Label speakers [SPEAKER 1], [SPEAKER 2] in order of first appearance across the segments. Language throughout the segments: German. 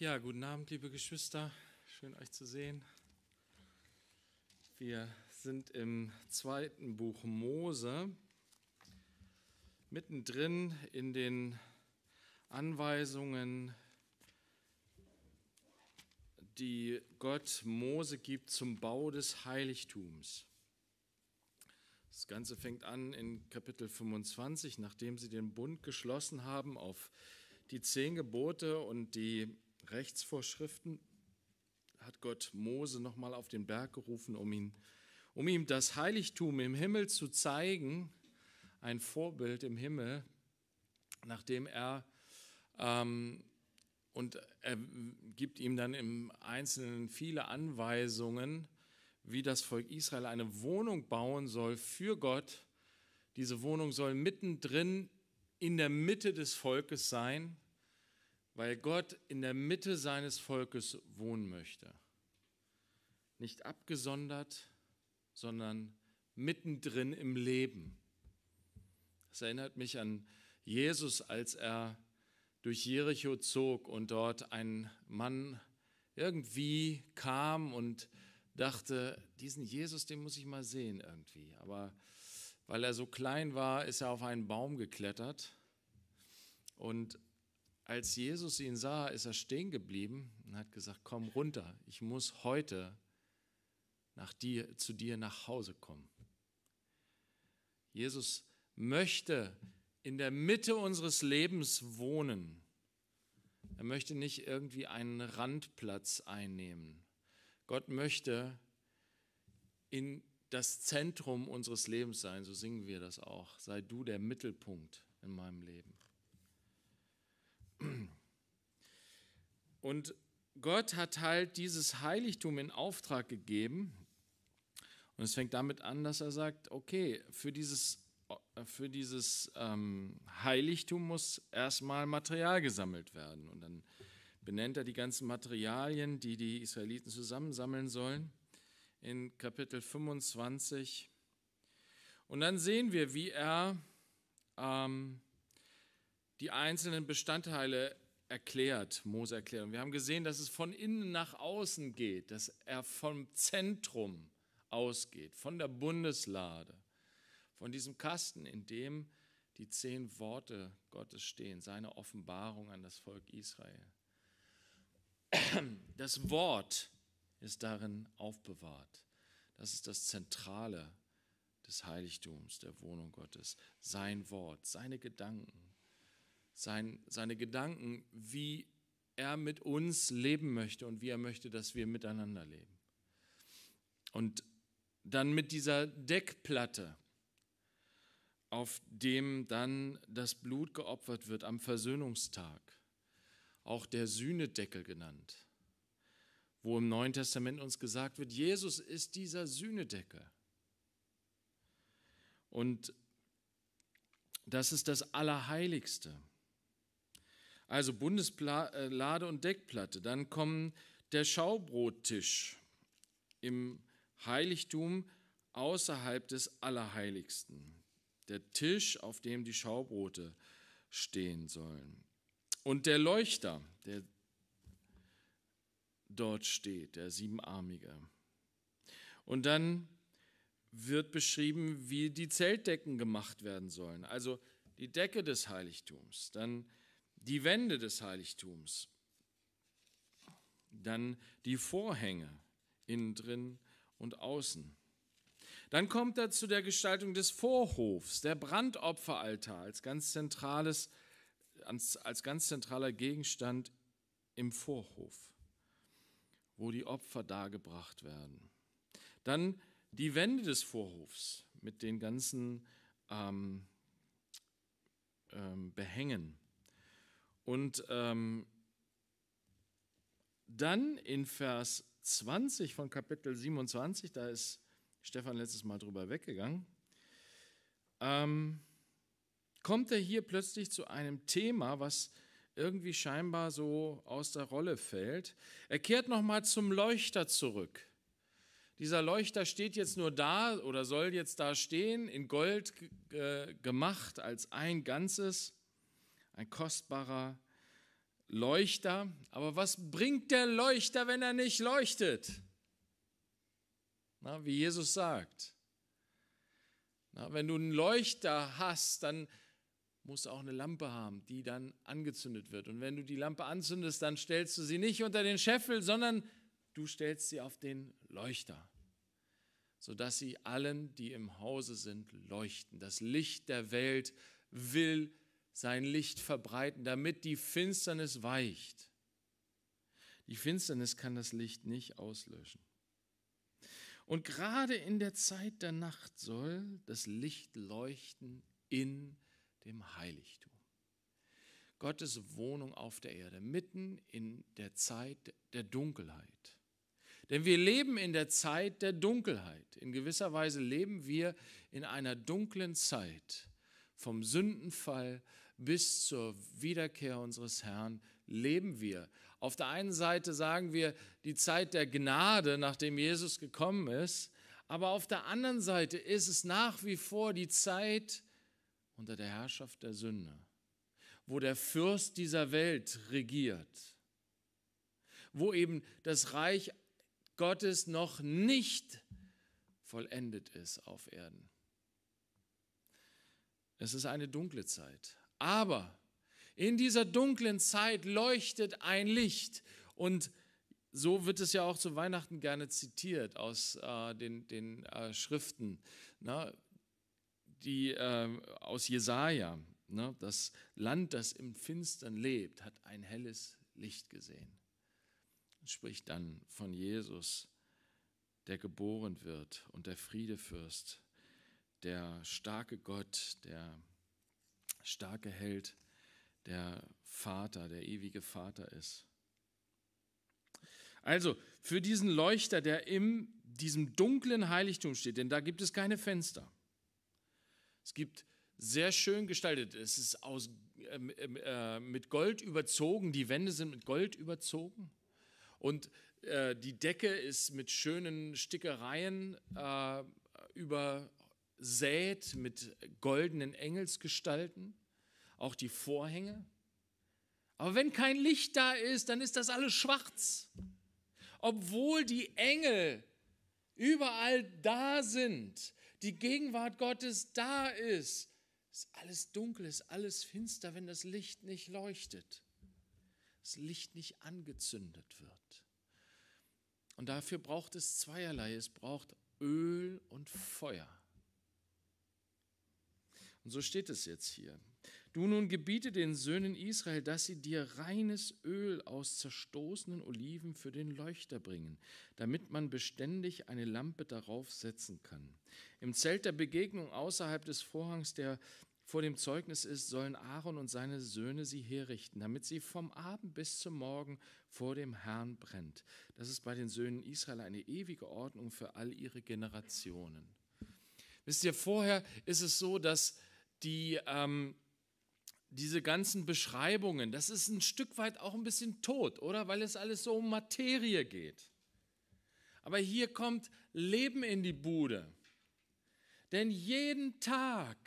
[SPEAKER 1] Ja, guten Abend, liebe Geschwister. Schön euch zu sehen. Wir sind im zweiten Buch Mose, mittendrin in den Anweisungen, die Gott Mose gibt zum Bau des Heiligtums. Das Ganze fängt an in Kapitel 25, nachdem sie den Bund geschlossen haben auf die zehn Gebote und die Rechtsvorschriften hat Gott Mose nochmal auf den Berg gerufen, um, ihn, um ihm das Heiligtum im Himmel zu zeigen, ein Vorbild im Himmel, nachdem er ähm, und er gibt ihm dann im Einzelnen viele Anweisungen, wie das Volk Israel eine Wohnung bauen soll für Gott. Diese Wohnung soll mittendrin in der Mitte des Volkes sein weil Gott in der Mitte seines Volkes wohnen möchte. Nicht abgesondert, sondern mittendrin im Leben. Das erinnert mich an Jesus, als er durch Jericho zog und dort ein Mann irgendwie kam und dachte, diesen Jesus, den muss ich mal sehen irgendwie. Aber weil er so klein war, ist er auf einen Baum geklettert und als Jesus ihn sah, ist er stehen geblieben und hat gesagt, komm runter, ich muss heute nach dir, zu dir nach Hause kommen. Jesus möchte in der Mitte unseres Lebens wohnen. Er möchte nicht irgendwie einen Randplatz einnehmen. Gott möchte in das Zentrum unseres Lebens sein, so singen wir das auch. Sei du der Mittelpunkt in meinem Leben. Und Gott hat halt dieses Heiligtum in Auftrag gegeben. Und es fängt damit an, dass er sagt, okay, für dieses, für dieses ähm, Heiligtum muss erstmal Material gesammelt werden. Und dann benennt er die ganzen Materialien, die die Israeliten zusammensammeln sollen, in Kapitel 25. Und dann sehen wir, wie er ähm, die einzelnen Bestandteile erklärt, Mose erklärt. Und wir haben gesehen, dass es von innen nach außen geht, dass er vom Zentrum ausgeht, von der Bundeslade, von diesem Kasten, in dem die zehn Worte Gottes stehen, seine Offenbarung an das Volk Israel. Das Wort ist darin aufbewahrt. Das ist das Zentrale des Heiligtums, der Wohnung Gottes. Sein Wort, seine Gedanken, sein, seine Gedanken, wie er mit uns leben möchte und wie er möchte, dass wir miteinander leben. Und dann mit dieser Deckplatte, auf dem dann das Blut geopfert wird am Versöhnungstag, auch der Sühnedeckel genannt, wo im Neuen Testament uns gesagt wird, Jesus ist dieser Sühnedeckel. Und das ist das Allerheiligste. Also Bundeslade äh, und Deckplatte. Dann kommen der Schaubrottisch im Heiligtum außerhalb des Allerheiligsten. Der Tisch, auf dem die Schaubrote stehen sollen. Und der Leuchter, der dort steht, der siebenarmige. Und dann wird beschrieben, wie die Zeltdecken gemacht werden sollen. Also die Decke des Heiligtums, dann die Wände des Heiligtums, dann die Vorhänge innen drin und außen. Dann kommt er zu der Gestaltung des Vorhofs, der Brandopferaltar als ganz zentrales als, als ganz zentraler Gegenstand im Vorhof, wo die Opfer dargebracht werden. Dann die Wände des Vorhofs mit den ganzen ähm, ähm, Behängen und ähm, dann in Vers 20 von Kapitel 27, da ist Stefan letztes Mal drüber weggegangen, ähm, kommt er hier plötzlich zu einem Thema, was irgendwie scheinbar so aus der Rolle fällt. Er kehrt nochmal zum Leuchter zurück. Dieser Leuchter steht jetzt nur da oder soll jetzt da stehen, in Gold äh, gemacht als ein Ganzes ein kostbarer Leuchter. Aber was bringt der Leuchter, wenn er nicht leuchtet? Na, wie Jesus sagt. Na, wenn du einen Leuchter hast, dann musst du auch eine Lampe haben, die dann angezündet wird. Und wenn du die Lampe anzündest, dann stellst du sie nicht unter den Scheffel, sondern du stellst sie auf den Leuchter, sodass sie allen, die im Hause sind, leuchten. Das Licht der Welt will leuchten sein Licht verbreiten, damit die Finsternis weicht. Die Finsternis kann das Licht nicht auslöschen. Und gerade in der Zeit der Nacht soll das Licht leuchten in dem Heiligtum. Gottes Wohnung auf der Erde, mitten in der Zeit der Dunkelheit. Denn wir leben in der Zeit der Dunkelheit. In gewisser Weise leben wir in einer dunklen Zeit vom Sündenfall bis zur Wiederkehr unseres Herrn leben wir. Auf der einen Seite sagen wir die Zeit der Gnade, nachdem Jesus gekommen ist, aber auf der anderen Seite ist es nach wie vor die Zeit unter der Herrschaft der Sünde, wo der Fürst dieser Welt regiert, wo eben das Reich Gottes noch nicht vollendet ist auf Erden. Es ist eine dunkle Zeit. Aber in dieser dunklen Zeit leuchtet ein Licht. Und so wird es ja auch zu Weihnachten gerne zitiert aus äh, den, den äh, Schriften, ne? die äh, aus Jesaja. Ne? Das Land, das im Finstern lebt, hat ein helles Licht gesehen. Spricht dann von Jesus, der geboren wird und der Friedefürst der starke Gott, der starke Held, der Vater, der ewige Vater ist. Also für diesen Leuchter, der in diesem dunklen Heiligtum steht, denn da gibt es keine Fenster. Es gibt sehr schön gestaltet, es ist aus, äh, äh, mit Gold überzogen, die Wände sind mit Gold überzogen und äh, die Decke ist mit schönen Stickereien äh, über sät mit goldenen Engelsgestalten, auch die Vorhänge. Aber wenn kein Licht da ist, dann ist das alles schwarz. Obwohl die Engel überall da sind, die Gegenwart Gottes da ist, ist alles dunkel, ist alles finster, wenn das Licht nicht leuchtet, das Licht nicht angezündet wird. Und dafür braucht es zweierlei. Es braucht Öl und Feuer. Und so steht es jetzt hier. Du nun gebiete den Söhnen Israel, dass sie dir reines Öl aus zerstoßenen Oliven für den Leuchter bringen, damit man beständig eine Lampe darauf setzen kann. Im Zelt der Begegnung außerhalb des Vorhangs, der vor dem Zeugnis ist, sollen Aaron und seine Söhne sie herrichten, damit sie vom Abend bis zum Morgen vor dem Herrn brennt. Das ist bei den Söhnen Israel eine ewige Ordnung für all ihre Generationen. Wisst ihr, vorher ist es so, dass die, ähm, diese ganzen Beschreibungen, das ist ein Stück weit auch ein bisschen tot, oder? Weil es alles so um Materie geht. Aber hier kommt Leben in die Bude. Denn jeden Tag,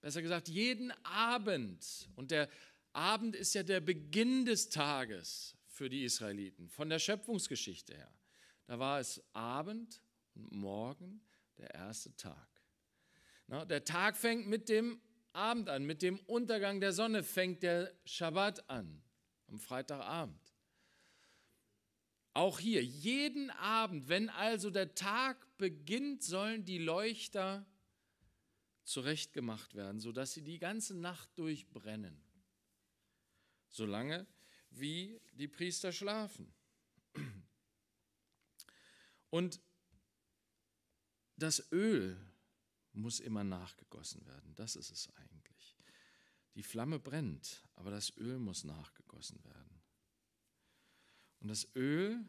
[SPEAKER 1] besser gesagt, jeden Abend, und der Abend ist ja der Beginn des Tages für die Israeliten, von der Schöpfungsgeschichte her. Da war es Abend und Morgen, der erste Tag. Ne? Der Tag fängt mit dem Abend an, mit dem Untergang der Sonne fängt der Schabbat an, am Freitagabend. Auch hier, jeden Abend, wenn also der Tag beginnt, sollen die Leuchter zurechtgemacht werden, sodass sie die ganze Nacht durchbrennen, solange wie die Priester schlafen. Und das Öl muss immer nachgegossen werden. Das ist es eigentlich. Die Flamme brennt, aber das Öl muss nachgegossen werden. Und das Öl,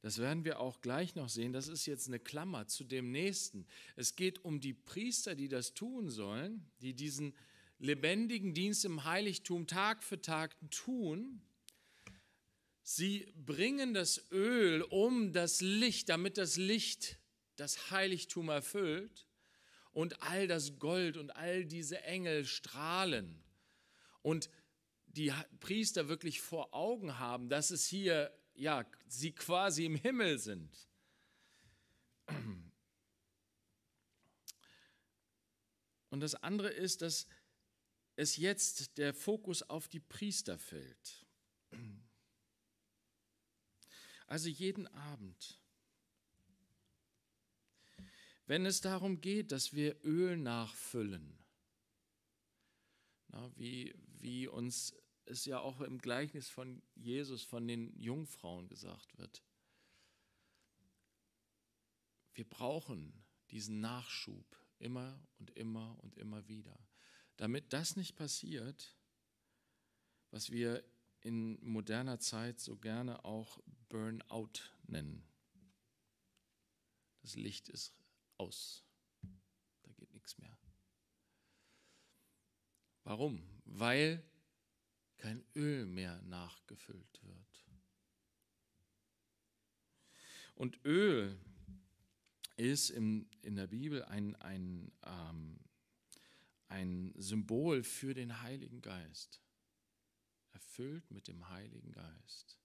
[SPEAKER 1] das werden wir auch gleich noch sehen, das ist jetzt eine Klammer zu dem nächsten. Es geht um die Priester, die das tun sollen, die diesen lebendigen Dienst im Heiligtum Tag für Tag tun. Sie bringen das Öl um das Licht, damit das Licht das Heiligtum erfüllt und all das Gold und all diese Engel strahlen und die Priester wirklich vor Augen haben, dass es hier, ja, sie quasi im Himmel sind. Und das andere ist, dass es jetzt der Fokus auf die Priester fällt. Also jeden Abend wenn es darum geht, dass wir Öl nachfüllen, na, wie, wie uns es ja auch im Gleichnis von Jesus, von den Jungfrauen gesagt wird, wir brauchen diesen Nachschub immer und immer und immer wieder. Damit das nicht passiert, was wir in moderner Zeit so gerne auch Burnout nennen. Das Licht ist aus. Da geht nichts mehr. Warum? Weil kein Öl mehr nachgefüllt wird. Und Öl ist im, in der Bibel ein, ein, ähm, ein Symbol für den Heiligen Geist. Erfüllt mit dem Heiligen Geist.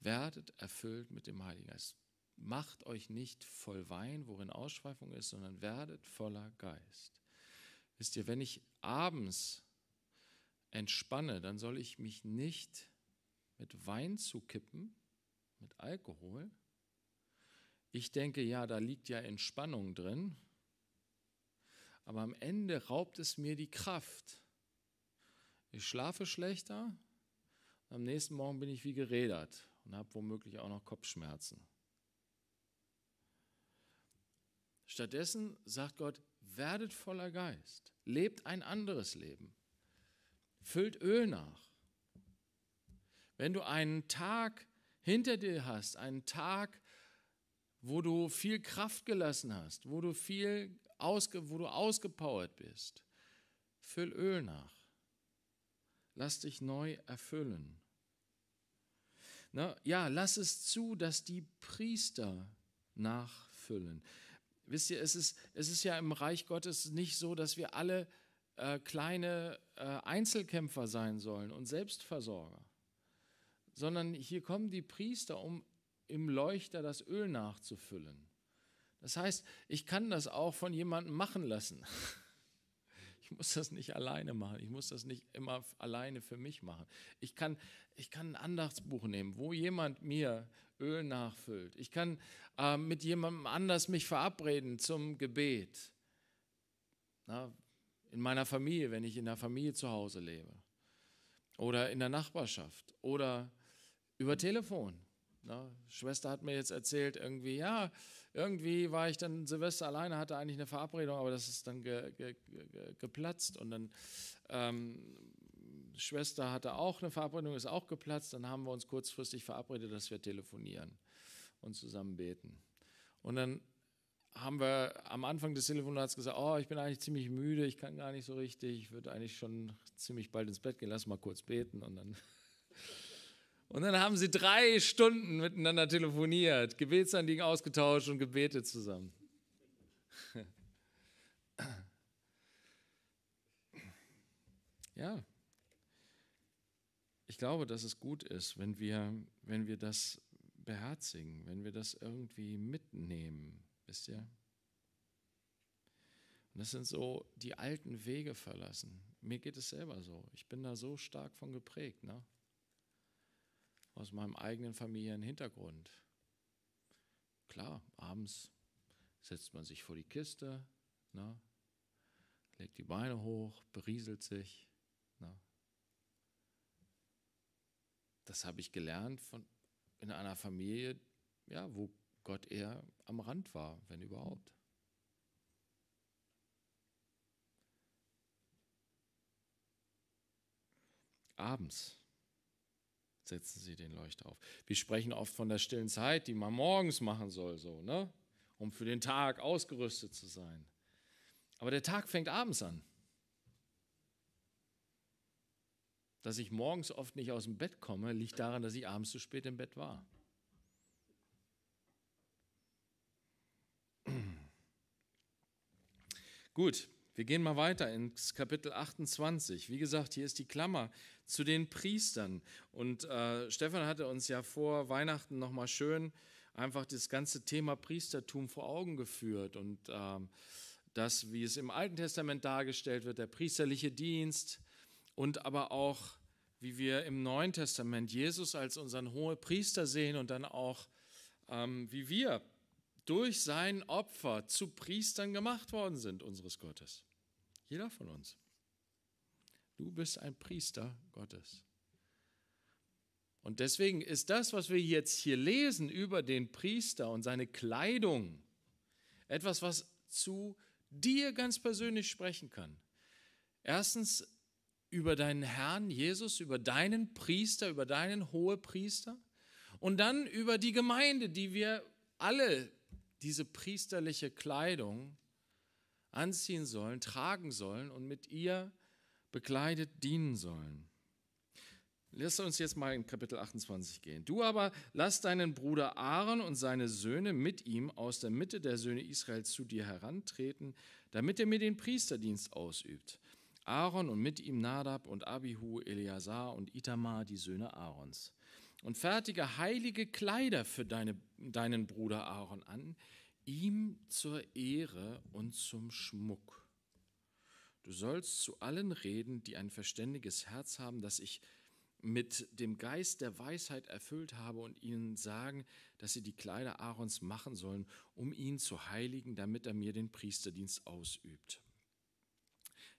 [SPEAKER 1] Werdet erfüllt mit dem Heiligen Geist macht euch nicht voll Wein, worin Ausschweifung ist, sondern werdet voller Geist. Wisst ihr, wenn ich abends entspanne, dann soll ich mich nicht mit Wein zukippen, mit Alkohol. Ich denke, ja, da liegt ja Entspannung drin, aber am Ende raubt es mir die Kraft. Ich schlafe schlechter, am nächsten Morgen bin ich wie gerädert und habe womöglich auch noch Kopfschmerzen. Stattdessen sagt Gott, werdet voller Geist, lebt ein anderes Leben, füllt Öl nach. Wenn du einen Tag hinter dir hast, einen Tag, wo du viel Kraft gelassen hast, wo du viel ausge, wo du ausgepowert bist, füll Öl nach. Lass dich neu erfüllen. Na, ja, lass es zu, dass die Priester nachfüllen. Wisst ihr, es ist, es ist ja im Reich Gottes nicht so, dass wir alle äh, kleine äh, Einzelkämpfer sein sollen und Selbstversorger, sondern hier kommen die Priester, um im Leuchter das Öl nachzufüllen. Das heißt, ich kann das auch von jemandem machen lassen. Ich muss das nicht alleine machen. Ich muss das nicht immer alleine für mich machen. Ich kann, ich kann ein Andachtsbuch nehmen, wo jemand mir Öl nachfüllt. Ich kann äh, mit jemandem anders mich verabreden zum Gebet. Na, in meiner Familie, wenn ich in der Familie zu Hause lebe. Oder in der Nachbarschaft. Oder über Telefon. Na, Schwester hat mir jetzt erzählt, irgendwie, ja, irgendwie war ich dann Silvester alleine, hatte eigentlich eine Verabredung, aber das ist dann ge, ge, ge, geplatzt und dann ähm, Schwester hatte auch eine Verabredung, ist auch geplatzt. Dann haben wir uns kurzfristig verabredet, dass wir telefonieren und zusammen beten. Und dann haben wir am Anfang des Telefonats gesagt, oh, ich bin eigentlich ziemlich müde, ich kann gar nicht so richtig, ich würde eigentlich schon ziemlich bald ins Bett gehen, lass mal kurz beten und dann und dann haben sie drei Stunden miteinander telefoniert, Gebetsanliegen ausgetauscht und gebetet zusammen. Ja, ich glaube, dass es gut ist, wenn wir, wenn wir das beherzigen, wenn wir das irgendwie mitnehmen, wisst ihr? Und das sind so die alten Wege verlassen. Mir geht es selber so. Ich bin da so stark von geprägt. Ne? aus meinem eigenen Familienhintergrund. Klar, abends setzt man sich vor die Kiste, ne? legt die Beine hoch, berieselt sich. Ne? Das habe ich gelernt von, in einer Familie, ja, wo Gott eher am Rand war, wenn überhaupt. Abends setzen sie den Leuchter auf. Wir sprechen oft von der stillen Zeit, die man morgens machen soll, so, ne? um für den Tag ausgerüstet zu sein. Aber der Tag fängt abends an. Dass ich morgens oft nicht aus dem Bett komme, liegt daran, dass ich abends zu spät im Bett war. Gut, wir gehen mal weiter ins Kapitel 28. Wie gesagt, hier ist die Klammer zu den Priestern. Und äh, Stefan hatte uns ja vor Weihnachten nochmal schön einfach das ganze Thema Priestertum vor Augen geführt und ähm, das, wie es im Alten Testament dargestellt wird, der priesterliche Dienst und aber auch, wie wir im Neuen Testament Jesus als unseren hohen Priester sehen und dann auch, ähm, wie wir durch sein Opfer zu Priestern gemacht worden sind unseres Gottes. Jeder von uns. Du bist ein Priester Gottes. Und deswegen ist das, was wir jetzt hier lesen über den Priester und seine Kleidung, etwas, was zu dir ganz persönlich sprechen kann. Erstens über deinen Herrn Jesus, über deinen Priester, über deinen Hohepriester und dann über die Gemeinde, die wir alle diese priesterliche Kleidung anziehen sollen, tragen sollen und mit ihr bekleidet dienen sollen. Lass uns jetzt mal in Kapitel 28 gehen. Du aber lass deinen Bruder Aaron und seine Söhne mit ihm aus der Mitte der Söhne Israels zu dir herantreten, damit er mir den Priesterdienst ausübt. Aaron und mit ihm Nadab und Abihu, Eleazar und Itamar, die Söhne Aarons. Und fertige heilige Kleider für deine, deinen Bruder Aaron an, ihm zur Ehre und zum Schmuck. Du sollst zu allen reden, die ein verständiges Herz haben, dass ich mit dem Geist der Weisheit erfüllt habe und ihnen sagen, dass sie die Kleider Aarons machen sollen, um ihn zu heiligen, damit er mir den Priesterdienst ausübt.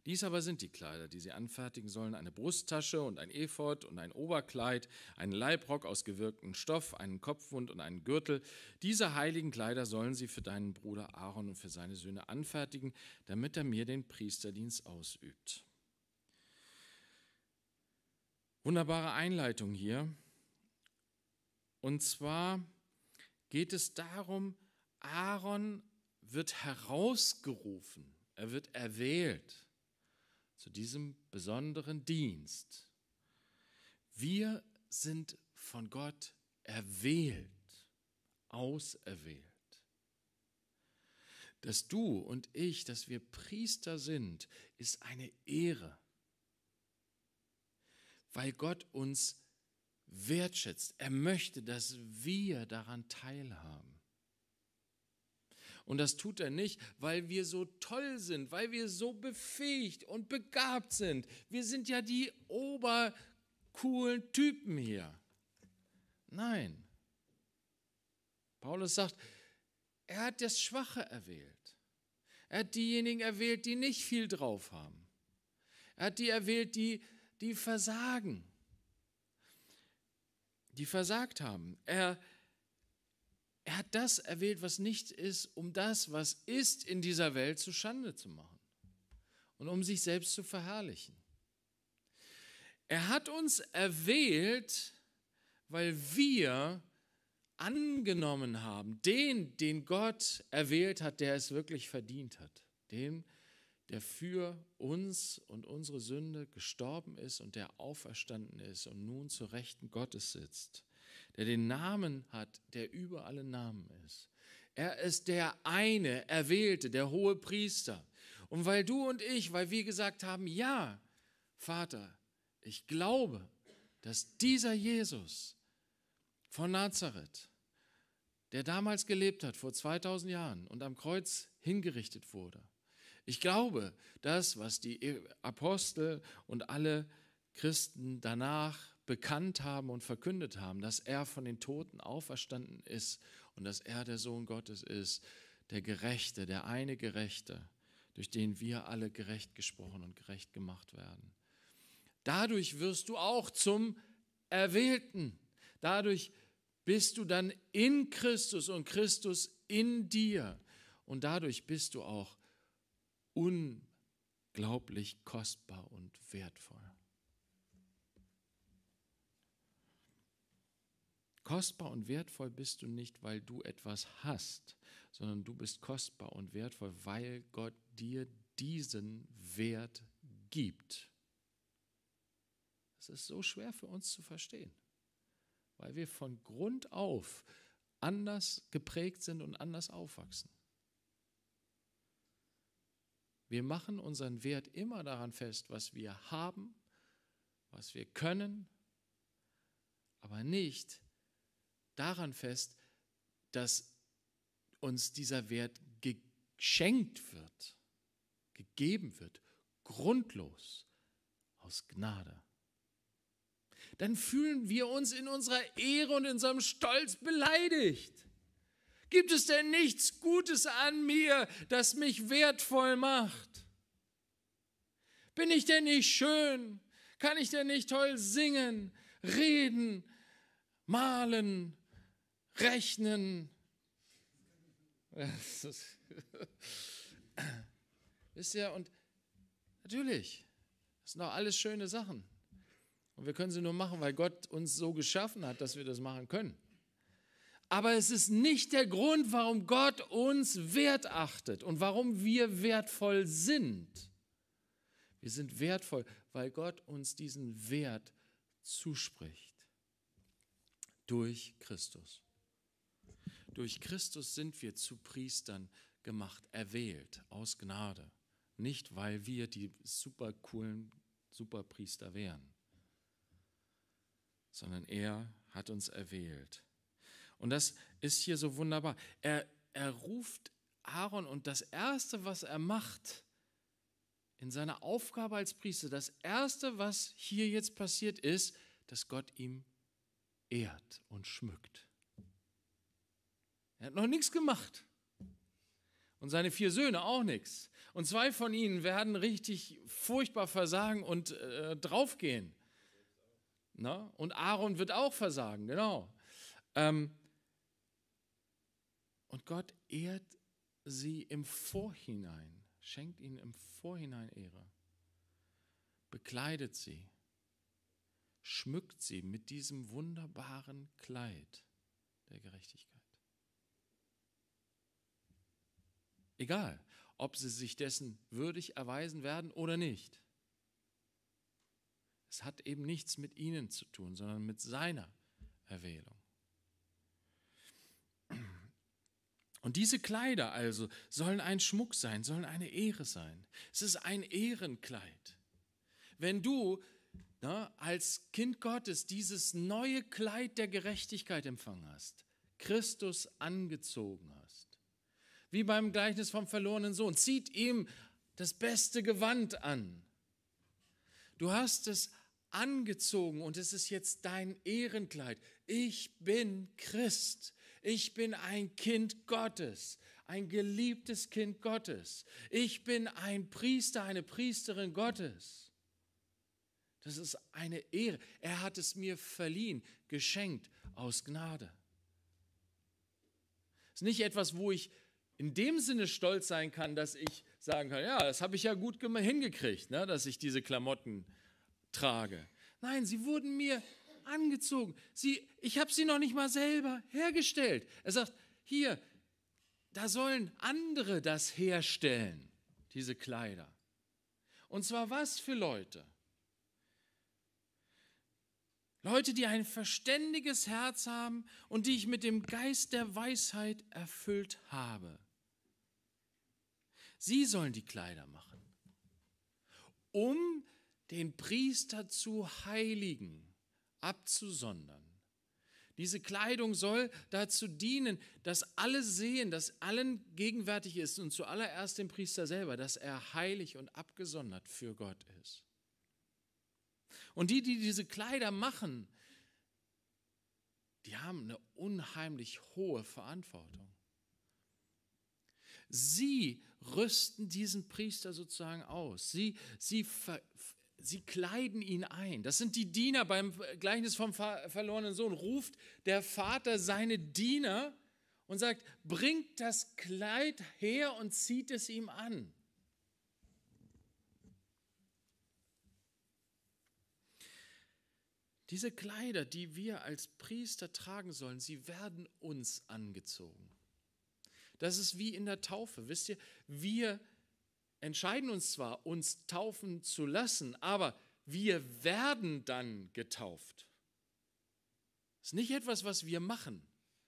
[SPEAKER 1] Dies aber sind die Kleider, die sie anfertigen sollen, eine Brusttasche und ein Ephod und ein Oberkleid, einen Leibrock aus gewirktem Stoff, einen Kopfwund und einen Gürtel. Diese heiligen Kleider sollen sie für deinen Bruder Aaron und für seine Söhne anfertigen, damit er mir den Priesterdienst ausübt. Wunderbare Einleitung hier. Und zwar geht es darum, Aaron wird herausgerufen, er wird erwählt zu diesem besonderen Dienst. Wir sind von Gott erwählt, auserwählt. Dass du und ich, dass wir Priester sind, ist eine Ehre, weil Gott uns wertschätzt. Er möchte, dass wir daran teilhaben. Und das tut er nicht, weil wir so toll sind, weil wir so befähigt und begabt sind. Wir sind ja die obercoolen Typen hier. Nein. Paulus sagt, er hat das Schwache erwählt. Er hat diejenigen erwählt, die nicht viel drauf haben. Er hat die erwählt, die, die versagen, die versagt haben. Er er hat das erwählt, was nicht ist, um das, was ist in dieser Welt, zu Schande zu machen und um sich selbst zu verherrlichen. Er hat uns erwählt, weil wir angenommen haben, den, den Gott erwählt hat, der es wirklich verdient hat, den, der für uns und unsere Sünde gestorben ist und der auferstanden ist und nun zu Rechten Gottes sitzt der den Namen hat, der über alle Namen ist. Er ist der eine Erwählte, der hohe Priester. Und weil du und ich, weil wir gesagt haben, ja, Vater, ich glaube, dass dieser Jesus von Nazareth, der damals gelebt hat, vor 2000 Jahren und am Kreuz hingerichtet wurde, ich glaube, das, was die Apostel und alle Christen danach bekannt haben und verkündet haben, dass er von den Toten auferstanden ist und dass er der Sohn Gottes ist, der Gerechte, der eine Gerechte, durch den wir alle gerecht gesprochen und gerecht gemacht werden. Dadurch wirst du auch zum Erwählten. Dadurch bist du dann in Christus und Christus in dir. Und dadurch bist du auch unglaublich kostbar und wertvoll. Kostbar und wertvoll bist du nicht, weil du etwas hast, sondern du bist kostbar und wertvoll, weil Gott dir diesen Wert gibt. Das ist so schwer für uns zu verstehen, weil wir von Grund auf anders geprägt sind und anders aufwachsen. Wir machen unseren Wert immer daran fest, was wir haben, was wir können, aber nicht daran fest, dass uns dieser Wert geschenkt wird, gegeben wird, grundlos, aus Gnade. Dann fühlen wir uns in unserer Ehre und in unserem Stolz beleidigt. Gibt es denn nichts Gutes an mir, das mich wertvoll macht? Bin ich denn nicht schön? Kann ich denn nicht toll singen, reden, malen, rechnen. Wisst ihr, und natürlich, das sind doch alles schöne Sachen. Und wir können sie nur machen, weil Gott uns so geschaffen hat, dass wir das machen können. Aber es ist nicht der Grund, warum Gott uns wert achtet und warum wir wertvoll sind. Wir sind wertvoll, weil Gott uns diesen Wert zuspricht. Durch Christus. Durch Christus sind wir zu Priestern gemacht, erwählt aus Gnade. Nicht, weil wir die super coolen Superpriester wären, sondern er hat uns erwählt. Und das ist hier so wunderbar. Er, er ruft Aaron und das Erste, was er macht in seiner Aufgabe als Priester, das Erste, was hier jetzt passiert ist, dass Gott ihm ehrt und schmückt. Er hat noch nichts gemacht. Und seine vier Söhne auch nichts. Und zwei von ihnen werden richtig furchtbar versagen und äh, draufgehen. Na? Und Aaron wird auch versagen, genau. Ähm und Gott ehrt sie im Vorhinein, schenkt ihnen im Vorhinein Ehre, bekleidet sie, schmückt sie mit diesem wunderbaren Kleid der Gerechtigkeit. Egal, ob sie sich dessen würdig erweisen werden oder nicht. Es hat eben nichts mit ihnen zu tun, sondern mit seiner Erwählung. Und diese Kleider also sollen ein Schmuck sein, sollen eine Ehre sein. Es ist ein Ehrenkleid. Wenn du na, als Kind Gottes dieses neue Kleid der Gerechtigkeit empfangen hast, Christus angezogen hast, wie beim Gleichnis vom verlorenen Sohn. Zieht ihm das beste Gewand an. Du hast es angezogen und es ist jetzt dein Ehrenkleid. Ich bin Christ. Ich bin ein Kind Gottes, ein geliebtes Kind Gottes. Ich bin ein Priester, eine Priesterin Gottes. Das ist eine Ehre. Er hat es mir verliehen, geschenkt aus Gnade. Es ist nicht etwas, wo ich in dem Sinne stolz sein kann, dass ich sagen kann, ja, das habe ich ja gut hingekriegt, ne, dass ich diese Klamotten trage. Nein, sie wurden mir angezogen. Sie, ich habe sie noch nicht mal selber hergestellt. Er sagt, hier, da sollen andere das herstellen, diese Kleider. Und zwar was für Leute? Leute, die ein verständiges Herz haben und die ich mit dem Geist der Weisheit erfüllt habe. Sie sollen die Kleider machen, um den Priester zu heiligen, abzusondern. Diese Kleidung soll dazu dienen, dass alle sehen, dass allen gegenwärtig ist und zuallererst dem Priester selber, dass er heilig und abgesondert für Gott ist. Und die, die diese Kleider machen, die haben eine unheimlich hohe Verantwortung. Sie rüsten diesen Priester sozusagen aus. Sie, sie, ver, sie kleiden ihn ein. Das sind die Diener beim Gleichnis vom ver verlorenen Sohn. Ruft der Vater seine Diener und sagt, bringt das Kleid her und zieht es ihm an. Diese Kleider, die wir als Priester tragen sollen, sie werden uns angezogen. Das ist wie in der Taufe, wisst ihr? Wir entscheiden uns zwar, uns taufen zu lassen, aber wir werden dann getauft. Das ist nicht etwas, was wir machen,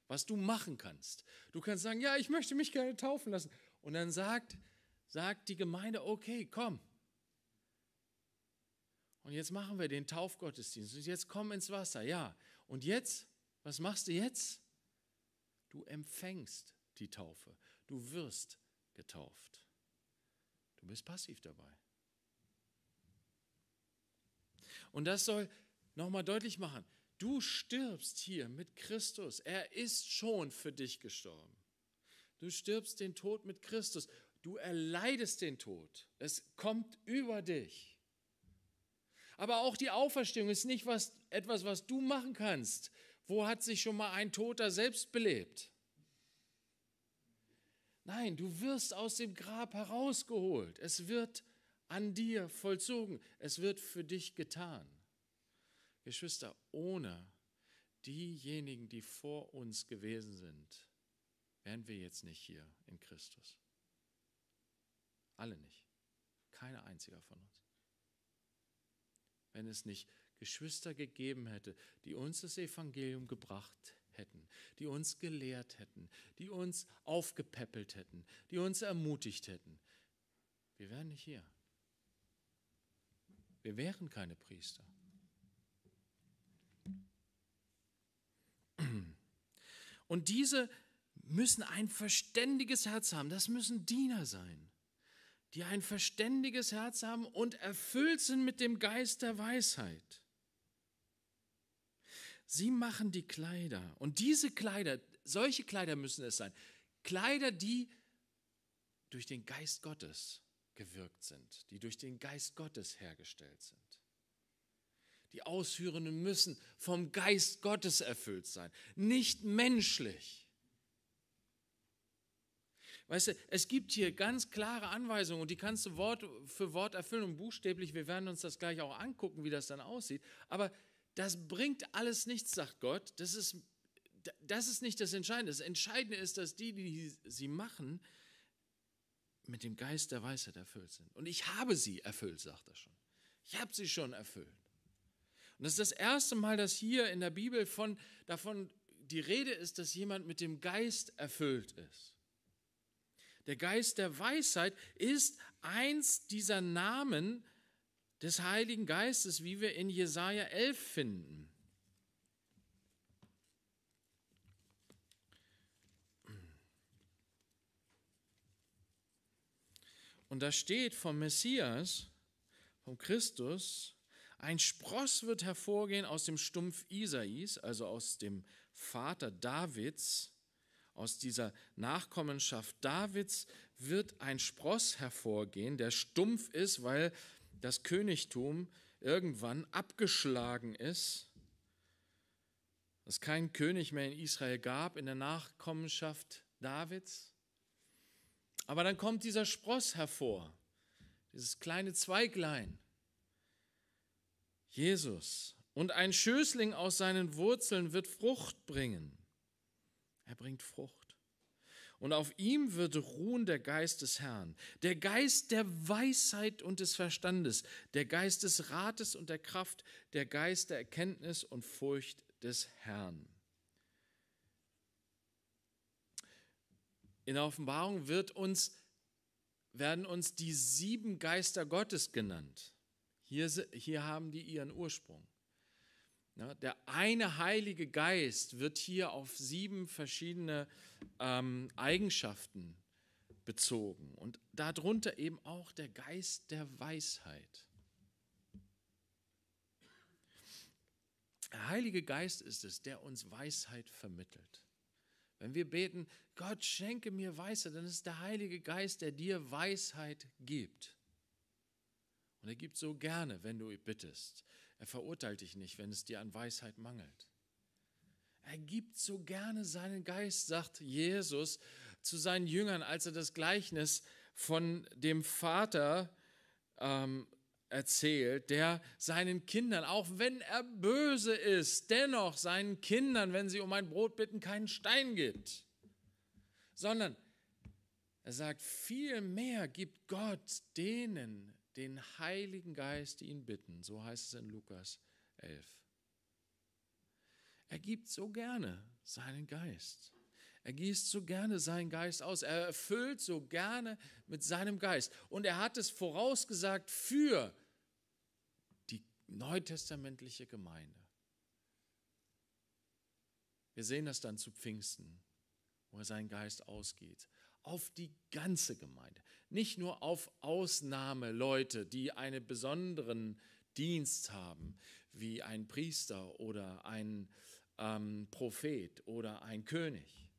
[SPEAKER 1] was du machen kannst. Du kannst sagen, ja, ich möchte mich gerne taufen lassen. Und dann sagt, sagt die Gemeinde, okay, komm. Und jetzt machen wir den Taufgottesdienst. Und jetzt komm ins Wasser, ja. Und jetzt, was machst du jetzt? Du empfängst die Taufe. Du wirst getauft. Du bist passiv dabei. Und das soll nochmal deutlich machen, du stirbst hier mit Christus. Er ist schon für dich gestorben. Du stirbst den Tod mit Christus. Du erleidest den Tod. Es kommt über dich. Aber auch die Auferstehung ist nicht was, etwas, was du machen kannst. Wo hat sich schon mal ein Toter selbst belebt? Nein, du wirst aus dem Grab herausgeholt. Es wird an dir vollzogen. Es wird für dich getan. Geschwister, ohne diejenigen, die vor uns gewesen sind, wären wir jetzt nicht hier in Christus. Alle nicht. Keiner einziger von uns. Wenn es nicht Geschwister gegeben hätte, die uns das Evangelium gebracht hätten hätten, die uns gelehrt hätten, die uns aufgepäppelt hätten, die uns ermutigt hätten. Wir wären nicht hier. Wir wären keine Priester. Und diese müssen ein verständiges Herz haben. Das müssen Diener sein, die ein verständiges Herz haben und erfüllt sind mit dem Geist der Weisheit. Sie machen die Kleider. Und diese Kleider, solche Kleider müssen es sein. Kleider, die durch den Geist Gottes gewirkt sind, die durch den Geist Gottes hergestellt sind. Die Ausführenden müssen vom Geist Gottes erfüllt sein, nicht menschlich. Weißt du, es gibt hier ganz klare Anweisungen und die kannst du Wort für Wort erfüllen und buchstäblich, wir werden uns das gleich auch angucken, wie das dann aussieht. Aber das bringt alles nichts, sagt Gott. Das ist, das ist nicht das Entscheidende. Das Entscheidende ist, dass die, die sie machen, mit dem Geist der Weisheit erfüllt sind. Und ich habe sie erfüllt, sagt er schon. Ich habe sie schon erfüllt. Und das ist das erste Mal, dass hier in der Bibel von, davon die Rede ist, dass jemand mit dem Geist erfüllt ist. Der Geist der Weisheit ist eins dieser Namen, des Heiligen Geistes, wie wir in Jesaja 11 finden. Und da steht vom Messias, vom Christus, ein Spross wird hervorgehen aus dem Stumpf Isais, also aus dem Vater Davids, aus dieser Nachkommenschaft Davids wird ein Spross hervorgehen, der stumpf ist, weil das Königtum irgendwann abgeschlagen ist, dass kein König mehr in Israel gab in der Nachkommenschaft Davids. Aber dann kommt dieser Spross hervor, dieses kleine Zweiglein, Jesus. Und ein Schößling aus seinen Wurzeln wird Frucht bringen. Er bringt Frucht. Und auf ihm wird ruhen der Geist des Herrn, der Geist der Weisheit und des Verstandes, der Geist des Rates und der Kraft, der Geist der Erkenntnis und Furcht des Herrn. In der Offenbarung wird uns, werden uns die sieben Geister Gottes genannt. Hier, hier haben die ihren Ursprung. Ne? Der eine Heilige Geist wird hier auf sieben verschiedene ähm, Eigenschaften bezogen und darunter eben auch der Geist der Weisheit. Der Heilige Geist ist es, der uns Weisheit vermittelt. Wenn wir beten, Gott schenke mir Weisheit, dann ist es der Heilige Geist, der dir Weisheit gibt. Und er gibt so gerne, wenn du bittest. Er verurteilt dich nicht, wenn es dir an Weisheit mangelt. Er gibt so gerne seinen Geist, sagt Jesus zu seinen Jüngern, als er das Gleichnis von dem Vater ähm, erzählt, der seinen Kindern, auch wenn er böse ist, dennoch seinen Kindern, wenn sie um ein Brot bitten, keinen Stein gibt, sondern er sagt, vielmehr gibt Gott denen, den Heiligen Geist, die ihn bitten. So heißt es in Lukas 11. Er gibt so gerne seinen Geist. Er gießt so gerne seinen Geist aus. Er erfüllt so gerne mit seinem Geist. Und er hat es vorausgesagt für die neutestamentliche Gemeinde. Wir sehen das dann zu Pfingsten, wo er seinen Geist ausgeht. Auf die ganze Gemeinde nicht nur auf Ausnahmeleute, die einen besonderen Dienst haben, wie ein Priester oder ein ähm, Prophet oder ein König,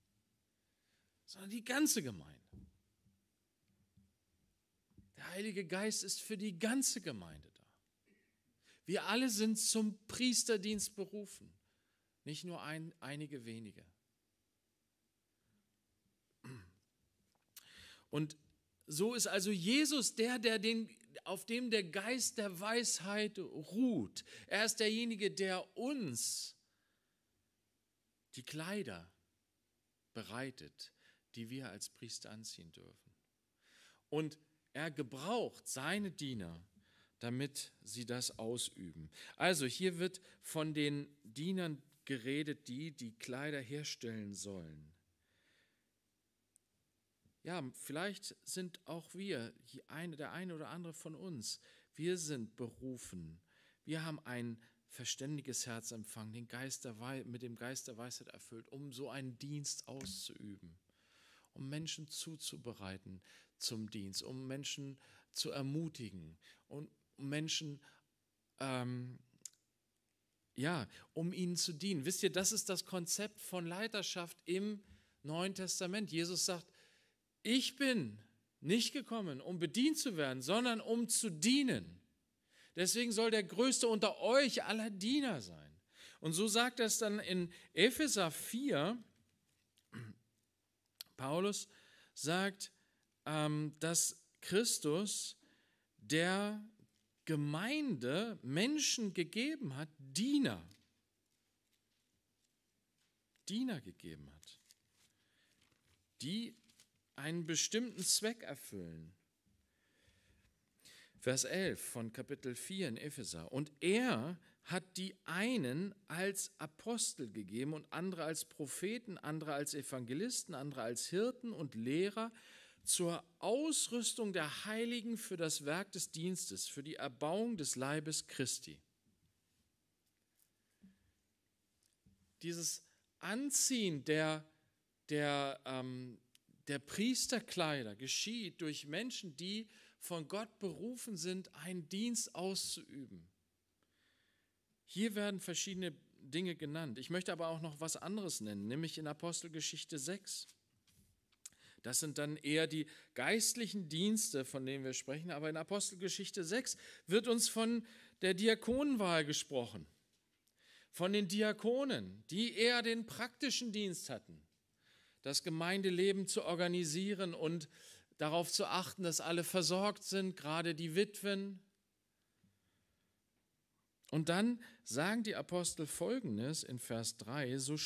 [SPEAKER 1] sondern die ganze Gemeinde. Der Heilige Geist ist für die ganze Gemeinde da. Wir alle sind zum Priesterdienst berufen, nicht nur ein, einige wenige. Und so ist also Jesus der, der den, auf dem der Geist der Weisheit ruht. Er ist derjenige, der uns die Kleider bereitet, die wir als Priester anziehen dürfen. Und er gebraucht seine Diener, damit sie das ausüben. Also hier wird von den Dienern geredet, die die Kleider herstellen sollen. Ja, vielleicht sind auch wir, der eine oder andere von uns, wir sind berufen. Wir haben ein verständiges Herz empfangen, den Geist der mit dem Geist der Weisheit erfüllt, um so einen Dienst auszuüben, um Menschen zuzubereiten zum Dienst, um Menschen zu ermutigen und um Menschen ähm, ja, um ihnen zu dienen. Wisst ihr, das ist das Konzept von Leiterschaft im Neuen Testament. Jesus sagt, ich bin nicht gekommen, um bedient zu werden, sondern um zu dienen. Deswegen soll der Größte unter euch aller Diener sein. Und so sagt das dann in Epheser 4. Paulus sagt, ähm, dass Christus der Gemeinde Menschen gegeben hat, Diener. Diener gegeben hat, die einen bestimmten Zweck erfüllen. Vers 11 von Kapitel 4 in Epheser. Und er hat die einen als Apostel gegeben und andere als Propheten, andere als Evangelisten, andere als Hirten und Lehrer zur Ausrüstung der Heiligen für das Werk des Dienstes, für die Erbauung des Leibes Christi. Dieses Anziehen der, der ähm, der Priesterkleider geschieht durch Menschen, die von Gott berufen sind, einen Dienst auszuüben. Hier werden verschiedene Dinge genannt. Ich möchte aber auch noch was anderes nennen, nämlich in Apostelgeschichte 6. Das sind dann eher die geistlichen Dienste, von denen wir sprechen, aber in Apostelgeschichte 6 wird uns von der Diakonenwahl gesprochen, von den Diakonen, die eher den praktischen Dienst hatten das Gemeindeleben zu organisieren und darauf zu achten, dass alle versorgt sind, gerade die Witwen. Und dann sagen die Apostel folgendes in Vers 3, so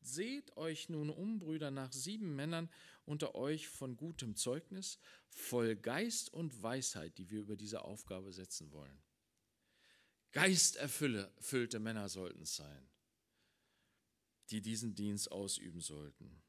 [SPEAKER 1] seht euch nun um, Brüder, nach sieben Männern unter euch von gutem Zeugnis, voll Geist und Weisheit, die wir über diese Aufgabe setzen wollen. Geisterfüllte Männer sollten es sein, die diesen Dienst ausüben sollten.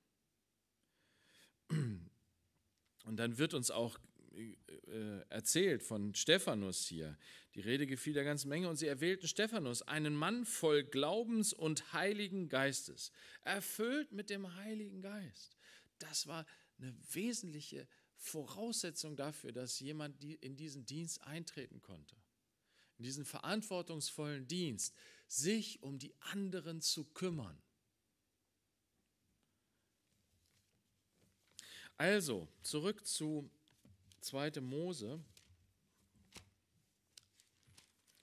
[SPEAKER 1] Und dann wird uns auch äh, äh, erzählt von Stephanus hier. Die Rede gefiel der ganzen Menge und sie erwählten Stephanus, einen Mann voll Glaubens und Heiligen Geistes, erfüllt mit dem Heiligen Geist. Das war eine wesentliche Voraussetzung dafür, dass jemand in diesen Dienst eintreten konnte. In diesen verantwortungsvollen Dienst, sich um die anderen zu kümmern. Also, zurück zu 2. Mose.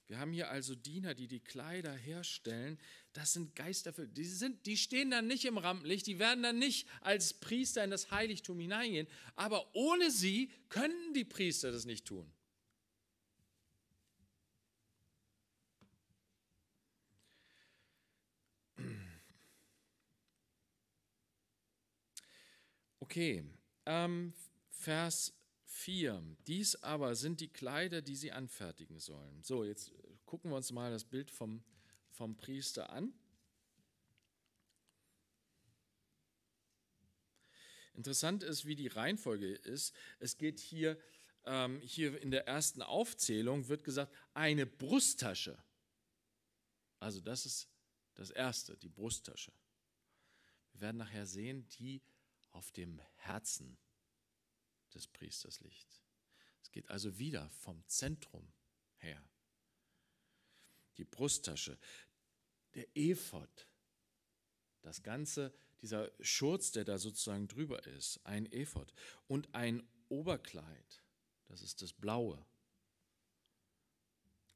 [SPEAKER 1] Wir haben hier also Diener, die die Kleider herstellen. Das sind geisterfüllt. Die, sind, die stehen dann nicht im Rampenlicht, die werden dann nicht als Priester in das Heiligtum hineingehen. Aber ohne sie können die Priester das nicht tun. Okay, ähm, Vers 4. Dies aber sind die Kleider, die sie anfertigen sollen. So, jetzt gucken wir uns mal das Bild vom, vom Priester an. Interessant ist, wie die Reihenfolge ist. Es geht hier, ähm, hier in der ersten Aufzählung wird gesagt, eine Brusttasche. Also das ist das Erste, die Brusttasche. Wir werden nachher sehen, die auf dem Herzen des Priesters liegt. Es geht also wieder vom Zentrum her. Die Brusttasche, der Ephod, das Ganze, dieser Schurz, der da sozusagen drüber ist, ein Ephod und ein Oberkleid, das ist das Blaue.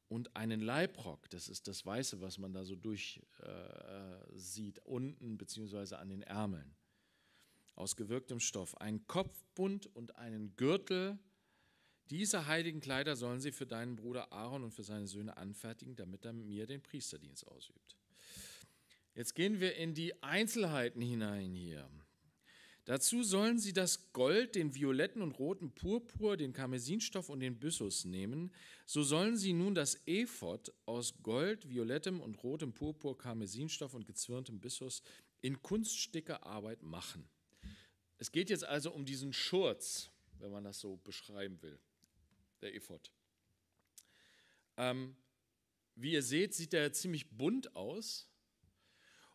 [SPEAKER 1] Und einen Leibrock, das ist das Weiße, was man da so durchsieht, äh, äh unten beziehungsweise an den Ärmeln aus gewirktem Stoff, einen Kopfbund und einen Gürtel. Diese heiligen Kleider sollen sie für deinen Bruder Aaron und für seine Söhne anfertigen, damit er mir den Priesterdienst ausübt. Jetzt gehen wir in die Einzelheiten hinein hier. Dazu sollen sie das Gold, den violetten und roten Purpur, den Karmesinstoff und den Byssus nehmen. So sollen sie nun das Ephod aus Gold, violettem und rotem Purpur, Karmesinstoff und gezwirntem Byssus in Kunststickerarbeit machen. Es geht jetzt also um diesen Schurz, wenn man das so beschreiben will, der Ephod. Ähm, wie ihr seht, sieht er ziemlich bunt aus.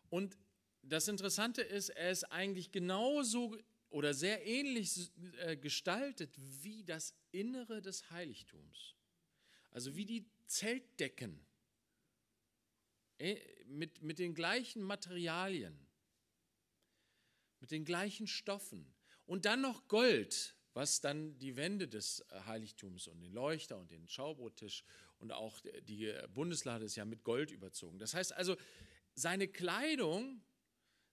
[SPEAKER 1] Und das Interessante ist, er ist eigentlich genauso oder sehr ähnlich äh, gestaltet wie das Innere des Heiligtums. Also wie die Zeltdecken äh, mit, mit den gleichen Materialien mit den gleichen Stoffen und dann noch Gold, was dann die Wände des äh, Heiligtums und den Leuchter und den Schaubrottisch und auch die äh, Bundeslade ist ja mit Gold überzogen. Das heißt also, seine Kleidung,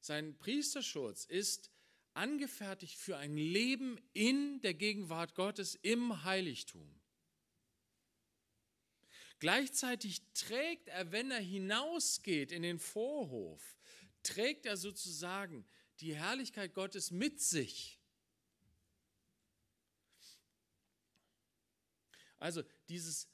[SPEAKER 1] sein Priesterschutz ist angefertigt für ein Leben in der Gegenwart Gottes im Heiligtum. Gleichzeitig trägt er, wenn er hinausgeht in den Vorhof, trägt er sozusagen die Herrlichkeit Gottes mit sich. Also dieses,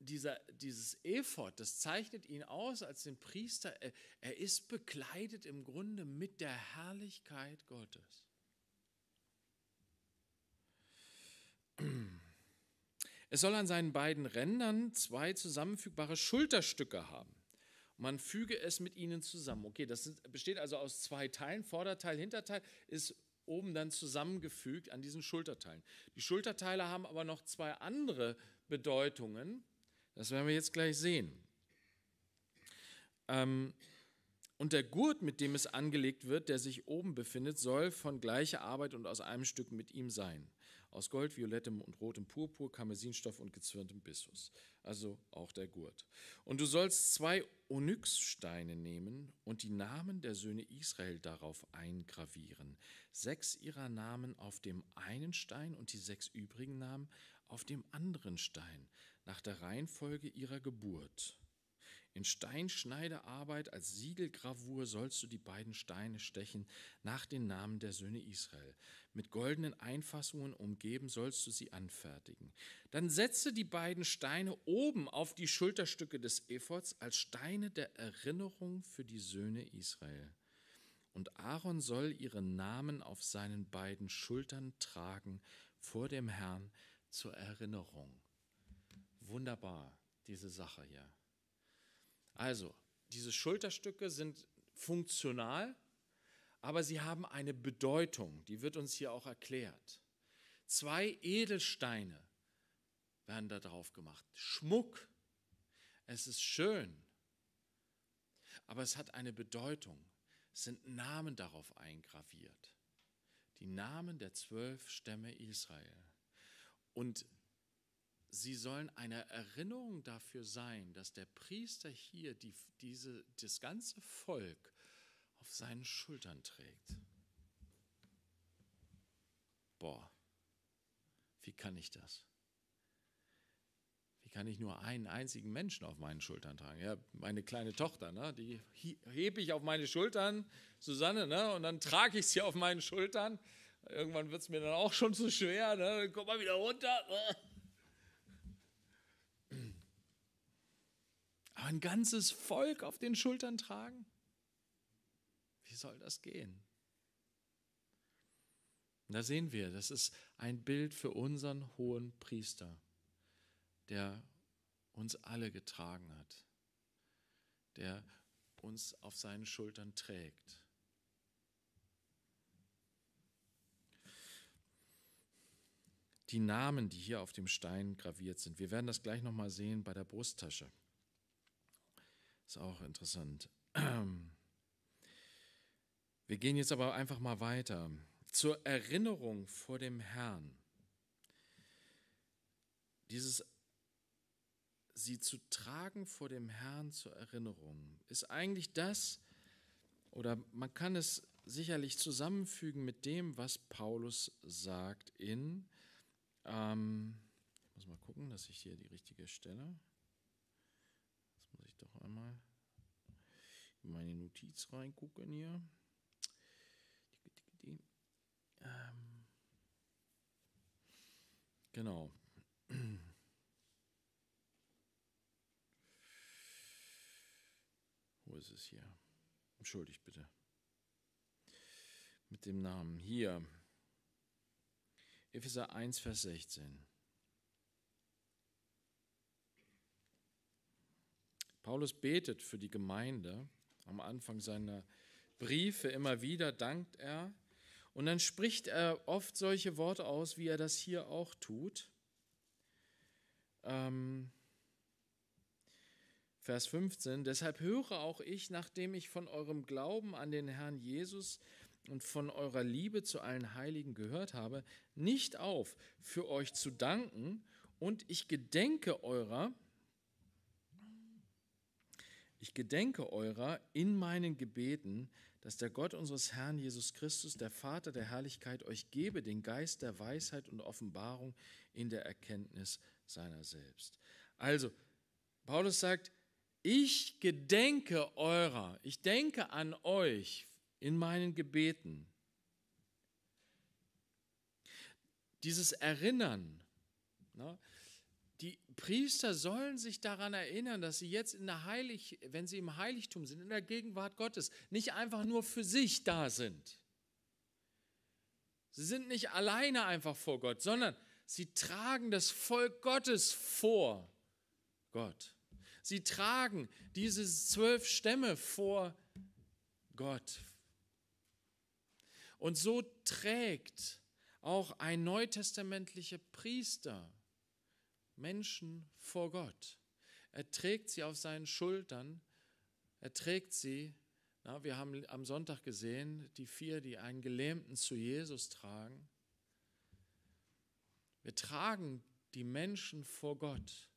[SPEAKER 1] dieser, dieses Ephod, das zeichnet ihn aus als den Priester. Er, er ist bekleidet im Grunde mit der Herrlichkeit Gottes. Es soll an seinen beiden Rändern zwei zusammenfügbare Schulterstücke haben. Man füge es mit ihnen zusammen. Okay, das besteht also aus zwei Teilen. Vorderteil, Hinterteil ist oben dann zusammengefügt an diesen Schulterteilen. Die Schulterteile haben aber noch zwei andere Bedeutungen. Das werden wir jetzt gleich sehen. Ähm, und der Gurt, mit dem es angelegt wird, der sich oben befindet, soll von gleicher Arbeit und aus einem Stück mit ihm sein aus Gold, violettem und rotem Purpur, Karmesinstoff und gezwirntem Bissus, also auch der Gurt. Und du sollst zwei Onyxsteine nehmen und die Namen der Söhne Israel darauf eingravieren. Sechs ihrer Namen auf dem einen Stein und die sechs übrigen Namen auf dem anderen Stein, nach der Reihenfolge ihrer Geburt. In Steinschneiderarbeit als Siegelgravur sollst du die beiden Steine stechen nach den Namen der Söhne Israel. Mit goldenen Einfassungen umgeben sollst du sie anfertigen. Dann setze die beiden Steine oben auf die Schulterstücke des Ephods als Steine der Erinnerung für die Söhne Israel. Und Aaron soll ihren Namen auf seinen beiden Schultern tragen vor dem Herrn zur Erinnerung. Wunderbar, diese Sache hier. Also, diese Schulterstücke sind funktional, aber sie haben eine Bedeutung, die wird uns hier auch erklärt. Zwei Edelsteine werden da drauf gemacht. Schmuck, es ist schön, aber es hat eine Bedeutung. Es sind Namen darauf eingraviert. Die Namen der zwölf Stämme Israel. Und sie sollen eine Erinnerung dafür sein, dass der Priester hier die, diese, das ganze Volk auf seinen Schultern trägt. Boah, wie kann ich das? Wie kann ich nur einen einzigen Menschen auf meinen Schultern tragen? Ja, meine kleine Tochter, ne, die hebe ich auf meine Schultern, Susanne, ne, und dann trage ich sie auf meinen Schultern. Irgendwann wird es mir dann auch schon zu schwer, ne, komm mal wieder runter. ein ganzes Volk auf den Schultern tragen? Wie soll das gehen? da sehen wir, das ist ein Bild für unseren hohen Priester, der uns alle getragen hat, der uns auf seinen Schultern trägt. Die Namen, die hier auf dem Stein graviert sind, wir werden das gleich nochmal sehen bei der Brusttasche. Ist auch interessant. Wir gehen jetzt aber einfach mal weiter. Zur Erinnerung vor dem Herrn. Dieses sie zu tragen vor dem Herrn zur Erinnerung ist eigentlich das, oder man kann es sicherlich zusammenfügen mit dem, was Paulus sagt in, ähm, ich muss mal gucken, dass ich hier die richtige Stelle einmal in meine Notiz reingucken hier. Ähm. genau. Wo ist es hier? Entschuldigt bitte. Mit dem Namen hier. Epheser 1, Vers 16. Paulus betet für die Gemeinde. Am Anfang seiner Briefe immer wieder dankt er. Und dann spricht er oft solche Worte aus, wie er das hier auch tut. Ähm, Vers 15, deshalb höre auch ich, nachdem ich von eurem Glauben an den Herrn Jesus und von eurer Liebe zu allen Heiligen gehört habe, nicht auf, für euch zu danken, und ich gedenke eurer ich gedenke eurer in meinen Gebeten, dass der Gott unseres Herrn Jesus Christus, der Vater der Herrlichkeit, euch gebe den Geist der Weisheit und Offenbarung in der Erkenntnis seiner selbst. Also, Paulus sagt, ich gedenke eurer, ich denke an euch in meinen Gebeten. Dieses Erinnern, ne? Priester sollen sich daran erinnern, dass sie jetzt in der Heilig, wenn sie im Heiligtum sind, in der Gegenwart Gottes, nicht einfach nur für sich da sind. Sie sind nicht alleine einfach vor Gott, sondern sie tragen das Volk Gottes vor Gott. Sie tragen diese zwölf Stämme vor Gott. Und so trägt auch ein neutestamentlicher Priester Menschen vor Gott. Er trägt sie auf seinen Schultern, er trägt sie. Na, wir haben am Sonntag gesehen, die vier, die einen Gelähmten zu Jesus tragen. Wir tragen die Menschen vor Gott.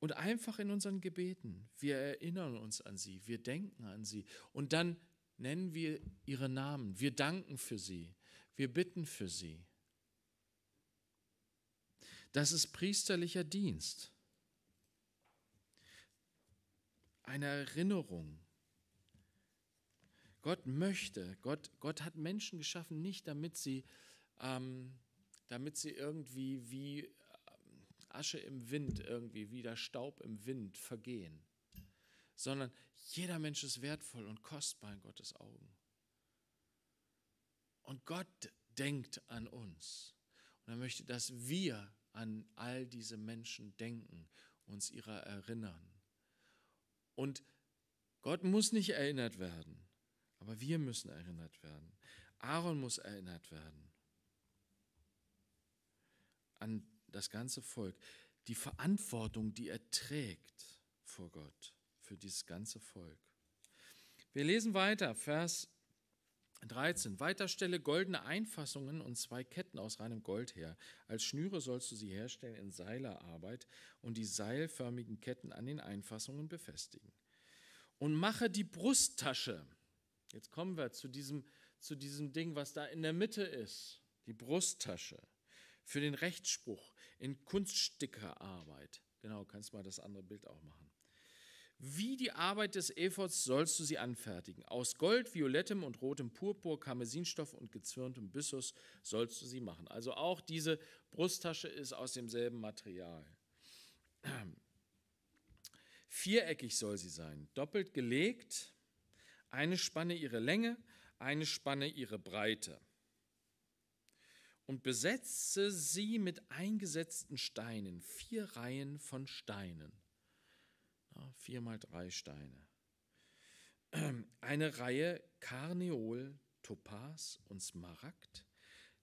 [SPEAKER 1] Und einfach in unseren Gebeten, wir erinnern uns an sie, wir denken an sie und dann nennen wir ihre Namen, wir danken für sie, wir bitten für sie. Das ist priesterlicher Dienst. Eine Erinnerung. Gott möchte, Gott, Gott hat Menschen geschaffen, nicht damit sie, ähm, damit sie irgendwie wie ähm, Asche im Wind, irgendwie wie der Staub im Wind vergehen, sondern jeder Mensch ist wertvoll und kostbar in Gottes Augen. Und Gott denkt an uns. Und er möchte, dass wir an all diese Menschen denken, uns ihrer erinnern. Und Gott muss nicht erinnert werden, aber wir müssen erinnert werden. Aaron muss erinnert werden an das ganze Volk. Die Verantwortung, die er trägt vor Gott, für dieses ganze Volk. Wir lesen weiter, Vers 13. Weiter stelle goldene Einfassungen und zwei Ketten aus reinem Gold her. Als Schnüre sollst du sie herstellen in Seilerarbeit und die seilförmigen Ketten an den Einfassungen befestigen. Und mache die Brusttasche. Jetzt kommen wir zu diesem, zu diesem Ding, was da in der Mitte ist. Die Brusttasche. Für den Rechtsspruch in Kunststickerarbeit. Genau, kannst mal das andere Bild auch machen. Wie die Arbeit des Ephods sollst du sie anfertigen. Aus Gold, violettem und rotem Purpur, Karmesinstoff und gezwirntem Byssus sollst du sie machen. Also auch diese Brusttasche ist aus demselben Material. Viereckig soll sie sein, doppelt gelegt, eine Spanne ihre Länge, eine Spanne ihre Breite. Und besetze sie mit eingesetzten Steinen, vier Reihen von Steinen. Ja, vier mal drei Steine. Eine Reihe Karneol, Topaz und Smaragd,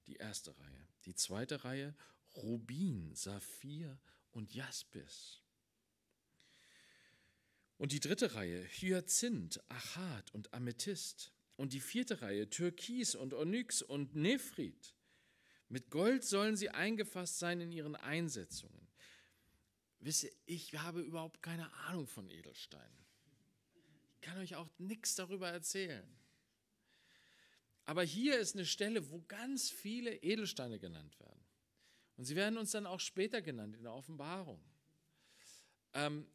[SPEAKER 1] die erste Reihe. Die zweite Reihe Rubin, Saphir und Jaspis. Und die dritte Reihe Hyazinth, Achat und Amethyst. Und die vierte Reihe Türkis und Onyx und Nephrit. Mit Gold sollen sie eingefasst sein in ihren Einsetzungen wisst ihr, ich habe überhaupt keine Ahnung von Edelsteinen. Ich kann euch auch nichts darüber erzählen. Aber hier ist eine Stelle, wo ganz viele Edelsteine genannt werden. Und sie werden uns dann auch später genannt in der Offenbarung. Ähm,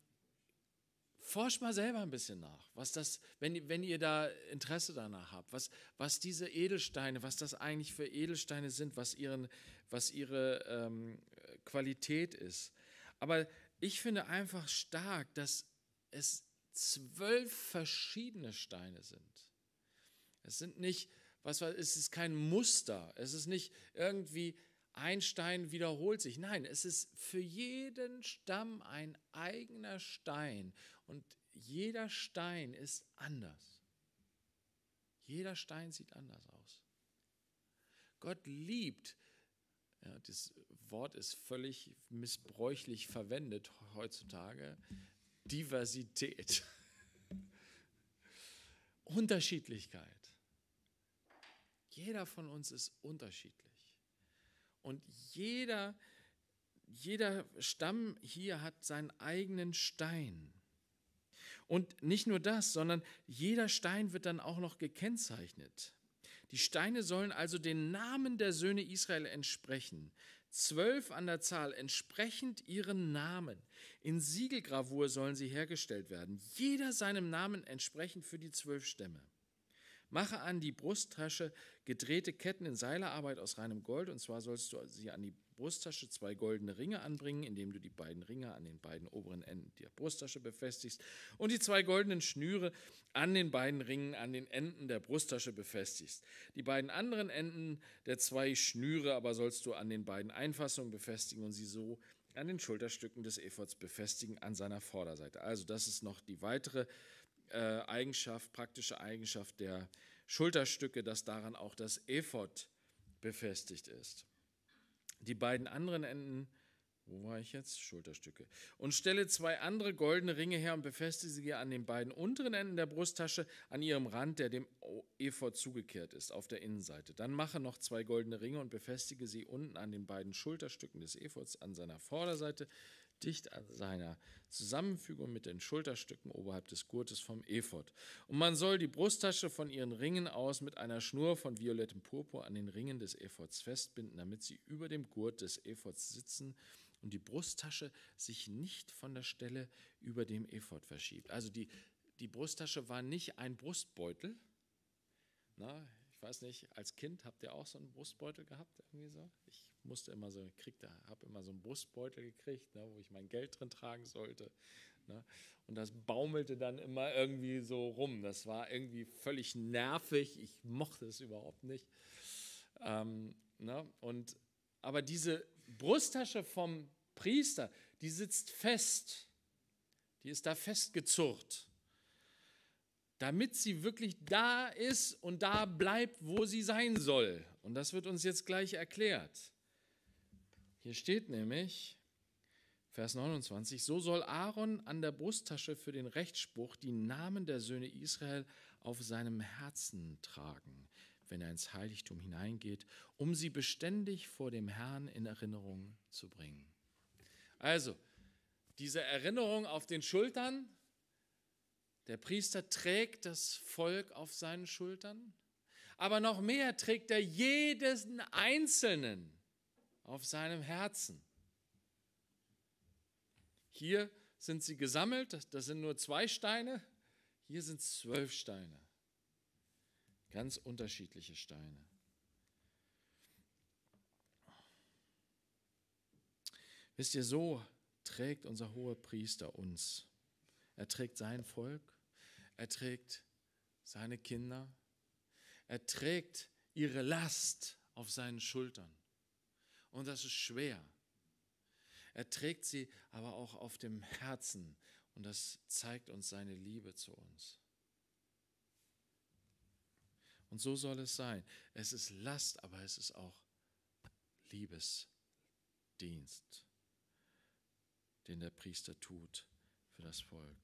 [SPEAKER 1] forscht mal selber ein bisschen nach, was das, wenn, wenn ihr da Interesse danach habt, was, was diese Edelsteine, was das eigentlich für Edelsteine sind, was, ihren, was ihre ähm, Qualität ist. Aber ich finde einfach stark, dass es zwölf verschiedene Steine sind. Es sind nicht, was war, es ist kein Muster. Es ist nicht irgendwie ein Stein wiederholt sich. Nein, es ist für jeden Stamm ein eigener Stein und jeder Stein ist anders. Jeder Stein sieht anders aus. Gott liebt, ja, das Wort ist völlig missbräuchlich verwendet heutzutage. Diversität. Unterschiedlichkeit. Jeder von uns ist unterschiedlich. Und jeder, jeder Stamm hier hat seinen eigenen Stein. Und nicht nur das, sondern jeder Stein wird dann auch noch gekennzeichnet. Die Steine sollen also den Namen der Söhne Israel entsprechen zwölf an der Zahl, entsprechend ihren Namen. In Siegelgravur sollen sie hergestellt werden, jeder seinem Namen entsprechend für die zwölf Stämme. Mache an die Brusttasche gedrehte Ketten in Seilerarbeit aus reinem Gold, und zwar sollst du sie an die Brusttasche zwei goldene Ringe anbringen, indem du die beiden Ringe an den beiden oberen Enden der Brusttasche befestigst und die zwei goldenen Schnüre an den beiden Ringen an den Enden der Brusttasche befestigst. Die beiden anderen Enden der zwei Schnüre aber sollst du an den beiden Einfassungen befestigen und sie so an den Schulterstücken des Efforts befestigen an seiner Vorderseite. Also das ist noch die weitere äh, äh, Eigenschaft, praktische Eigenschaft der Schulterstücke, dass daran auch das Ephod befestigt ist. Die beiden anderen Enden, wo war ich jetzt? Schulterstücke. Und stelle zwei andere goldene Ringe her und befestige sie an den beiden unteren Enden der Brusttasche, an ihrem Rand, der dem Ephod zugekehrt ist, auf der Innenseite. Dann mache noch zwei goldene Ringe und befestige sie unten an den beiden Schulterstücken des Ephods an seiner Vorderseite, dicht an seiner Zusammenfügung mit den Schulterstücken oberhalb des Gurtes vom Ephod. Und man soll die Brusttasche von ihren Ringen aus mit einer Schnur von violettem Purpur an den Ringen des Ephods festbinden, damit sie über dem Gurt des Ephods sitzen und die Brusttasche sich nicht von der Stelle über dem Ephod verschiebt. Also die, die Brusttasche war nicht ein Brustbeutel. Na, ich weiß nicht, als Kind habt ihr auch so einen Brustbeutel gehabt? Irgendwie so? Ich musste immer so, kriegt, habe immer so einen Brustbeutel gekriegt, ne, wo ich mein Geld drin tragen sollte. Ne, und das baumelte dann immer irgendwie so rum. Das war irgendwie völlig nervig. Ich mochte es überhaupt nicht. Ähm, ne, und, aber diese Brusttasche vom Priester, die sitzt fest. Die ist da festgezurrt damit sie wirklich da ist und da bleibt, wo sie sein soll. Und das wird uns jetzt gleich erklärt. Hier steht nämlich, Vers 29, so soll Aaron an der Brusttasche für den Rechtsspruch die Namen der Söhne Israel auf seinem Herzen tragen, wenn er ins Heiligtum hineingeht, um sie beständig vor dem Herrn in Erinnerung zu bringen. Also, diese Erinnerung auf den Schultern, der Priester trägt das Volk auf seinen Schultern, aber noch mehr trägt er jeden Einzelnen auf seinem Herzen. Hier sind sie gesammelt, das sind nur zwei Steine, hier sind zwölf Steine. Ganz unterschiedliche Steine. Wisst ihr, so trägt unser hoher Priester uns. Er trägt sein Volk, er trägt seine Kinder, er trägt ihre Last auf seinen Schultern und das ist schwer. Er trägt sie aber auch auf dem Herzen und das zeigt uns seine Liebe zu uns. Und so soll es sein. Es ist Last, aber es ist auch Liebesdienst, den der Priester tut für das Volk.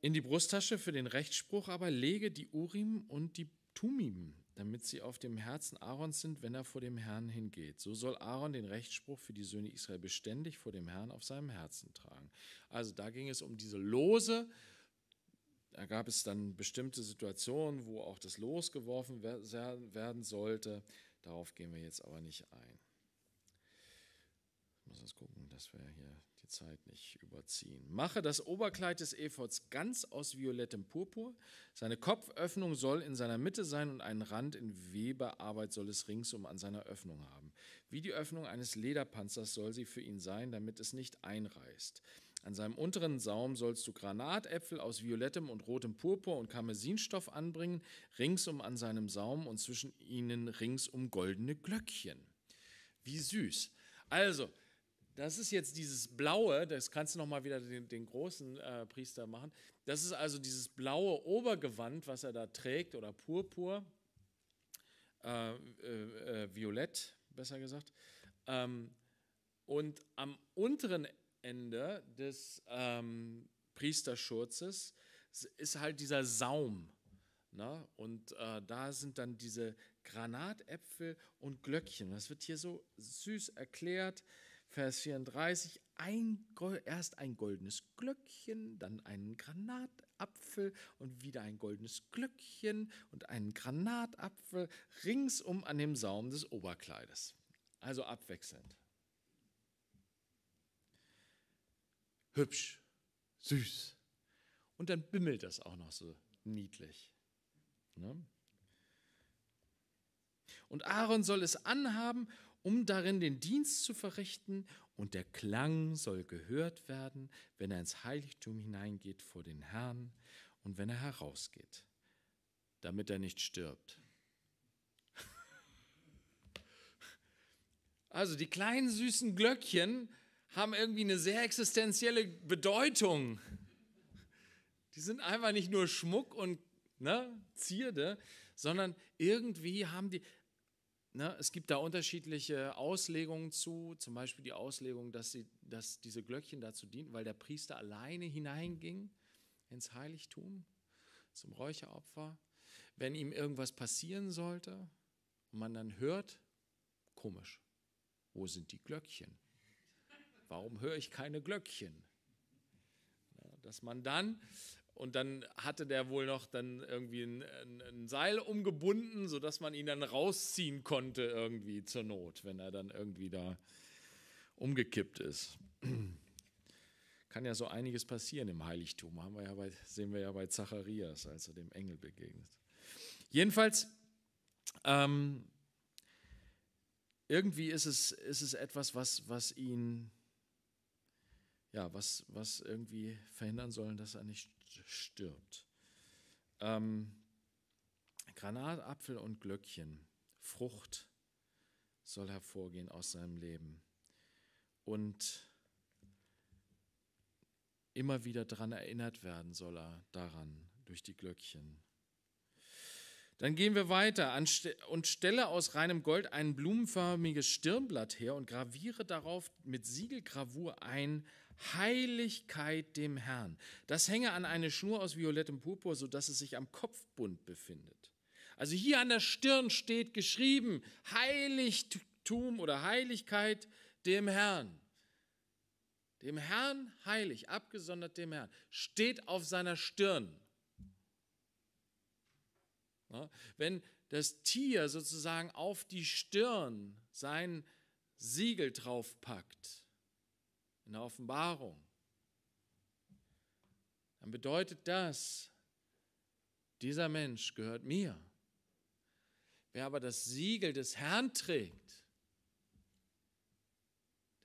[SPEAKER 1] In die Brusttasche für den Rechtsspruch aber lege die Urim und die Tumim, damit sie auf dem Herzen Aarons sind, wenn er vor dem Herrn hingeht. So soll Aaron den Rechtsspruch für die Söhne Israel beständig vor dem Herrn auf seinem Herzen tragen. Also da ging es um diese Lose. Da gab es dann bestimmte Situationen, wo auch das Los geworfen werden sollte. Darauf gehen wir jetzt aber nicht ein. Ich muss jetzt gucken, dass wir hier Zeit nicht überziehen. Mache das Oberkleid des Ephods ganz aus violettem Purpur. Seine Kopföffnung soll in seiner Mitte sein und einen Rand in Weberarbeit soll es ringsum an seiner Öffnung haben. Wie die Öffnung eines Lederpanzers soll sie für ihn sein, damit es nicht einreißt. An seinem unteren Saum sollst du Granatäpfel aus violettem und rotem Purpur und Karmesinstoff anbringen, ringsum an seinem Saum und zwischen ihnen ringsum goldene Glöckchen. Wie süß. Also, das ist jetzt dieses blaue, das kannst du nochmal wieder den, den großen äh, Priester machen. Das ist also dieses blaue Obergewand, was er da trägt, oder Purpur, äh, äh, äh Violett, besser gesagt. Ähm, und am unteren Ende des ähm, Priesterschurzes ist halt dieser Saum. Ne? Und äh, da sind dann diese Granatäpfel und Glöckchen. Das wird hier so süß erklärt. Vers 34, ein, erst ein goldenes Glöckchen, dann einen Granatapfel und wieder ein goldenes Glöckchen und einen Granatapfel ringsum an dem Saum des Oberkleides. Also abwechselnd. Hübsch, süß. Und dann bimmelt das auch noch so niedlich. Ne? Und Aaron soll es anhaben um darin den Dienst zu verrichten, und der Klang soll gehört werden, wenn er ins Heiligtum hineingeht vor den Herrn und wenn er herausgeht, damit er nicht stirbt. Also die kleinen süßen Glöckchen haben irgendwie eine sehr existenzielle Bedeutung. Die sind einfach nicht nur Schmuck und ne, Zierde, sondern irgendwie haben die, Ne, es gibt da unterschiedliche Auslegungen zu, zum Beispiel die Auslegung, dass, sie, dass diese Glöckchen dazu dienten, weil der Priester alleine hineinging ins Heiligtum zum Räucheropfer. Wenn ihm irgendwas passieren sollte und man dann hört, komisch, wo sind die Glöckchen? Warum höre ich keine Glöckchen? Dass man dann und dann hatte der wohl noch dann irgendwie ein, ein, ein, Seil umgebunden, sodass man ihn dann rausziehen konnte irgendwie zur Not, wenn er dann irgendwie da umgekippt ist. Kann ja so einiges passieren im Heiligtum, haben wir ja bei, sehen wir ja bei Zacharias, als er dem Engel begegnet. Jedenfalls, ähm, irgendwie ist es, ist es etwas, was, was ihn ja, was, was irgendwie verhindern soll, dass er nicht stirbt. Ähm, Granatapfel und Glöckchen, Frucht soll hervorgehen aus seinem Leben. Und immer wieder daran erinnert werden soll er daran durch die Glöckchen. Dann gehen wir weiter und stelle aus reinem Gold ein blumenförmiges Stirnblatt her und graviere darauf mit Siegelgravur ein Heiligkeit dem Herrn. Das hänge an eine Schnur aus violettem Purpur, sodass es sich am Kopfbund befindet. Also hier an der Stirn steht geschrieben, Heiligtum oder Heiligkeit dem Herrn. Dem Herrn heilig, abgesondert dem Herrn, steht auf seiner Stirn. Wenn das Tier sozusagen auf die Stirn sein Siegel draufpackt, in der Offenbarung, dann bedeutet das, dieser Mensch gehört mir. Wer aber das Siegel des Herrn trägt,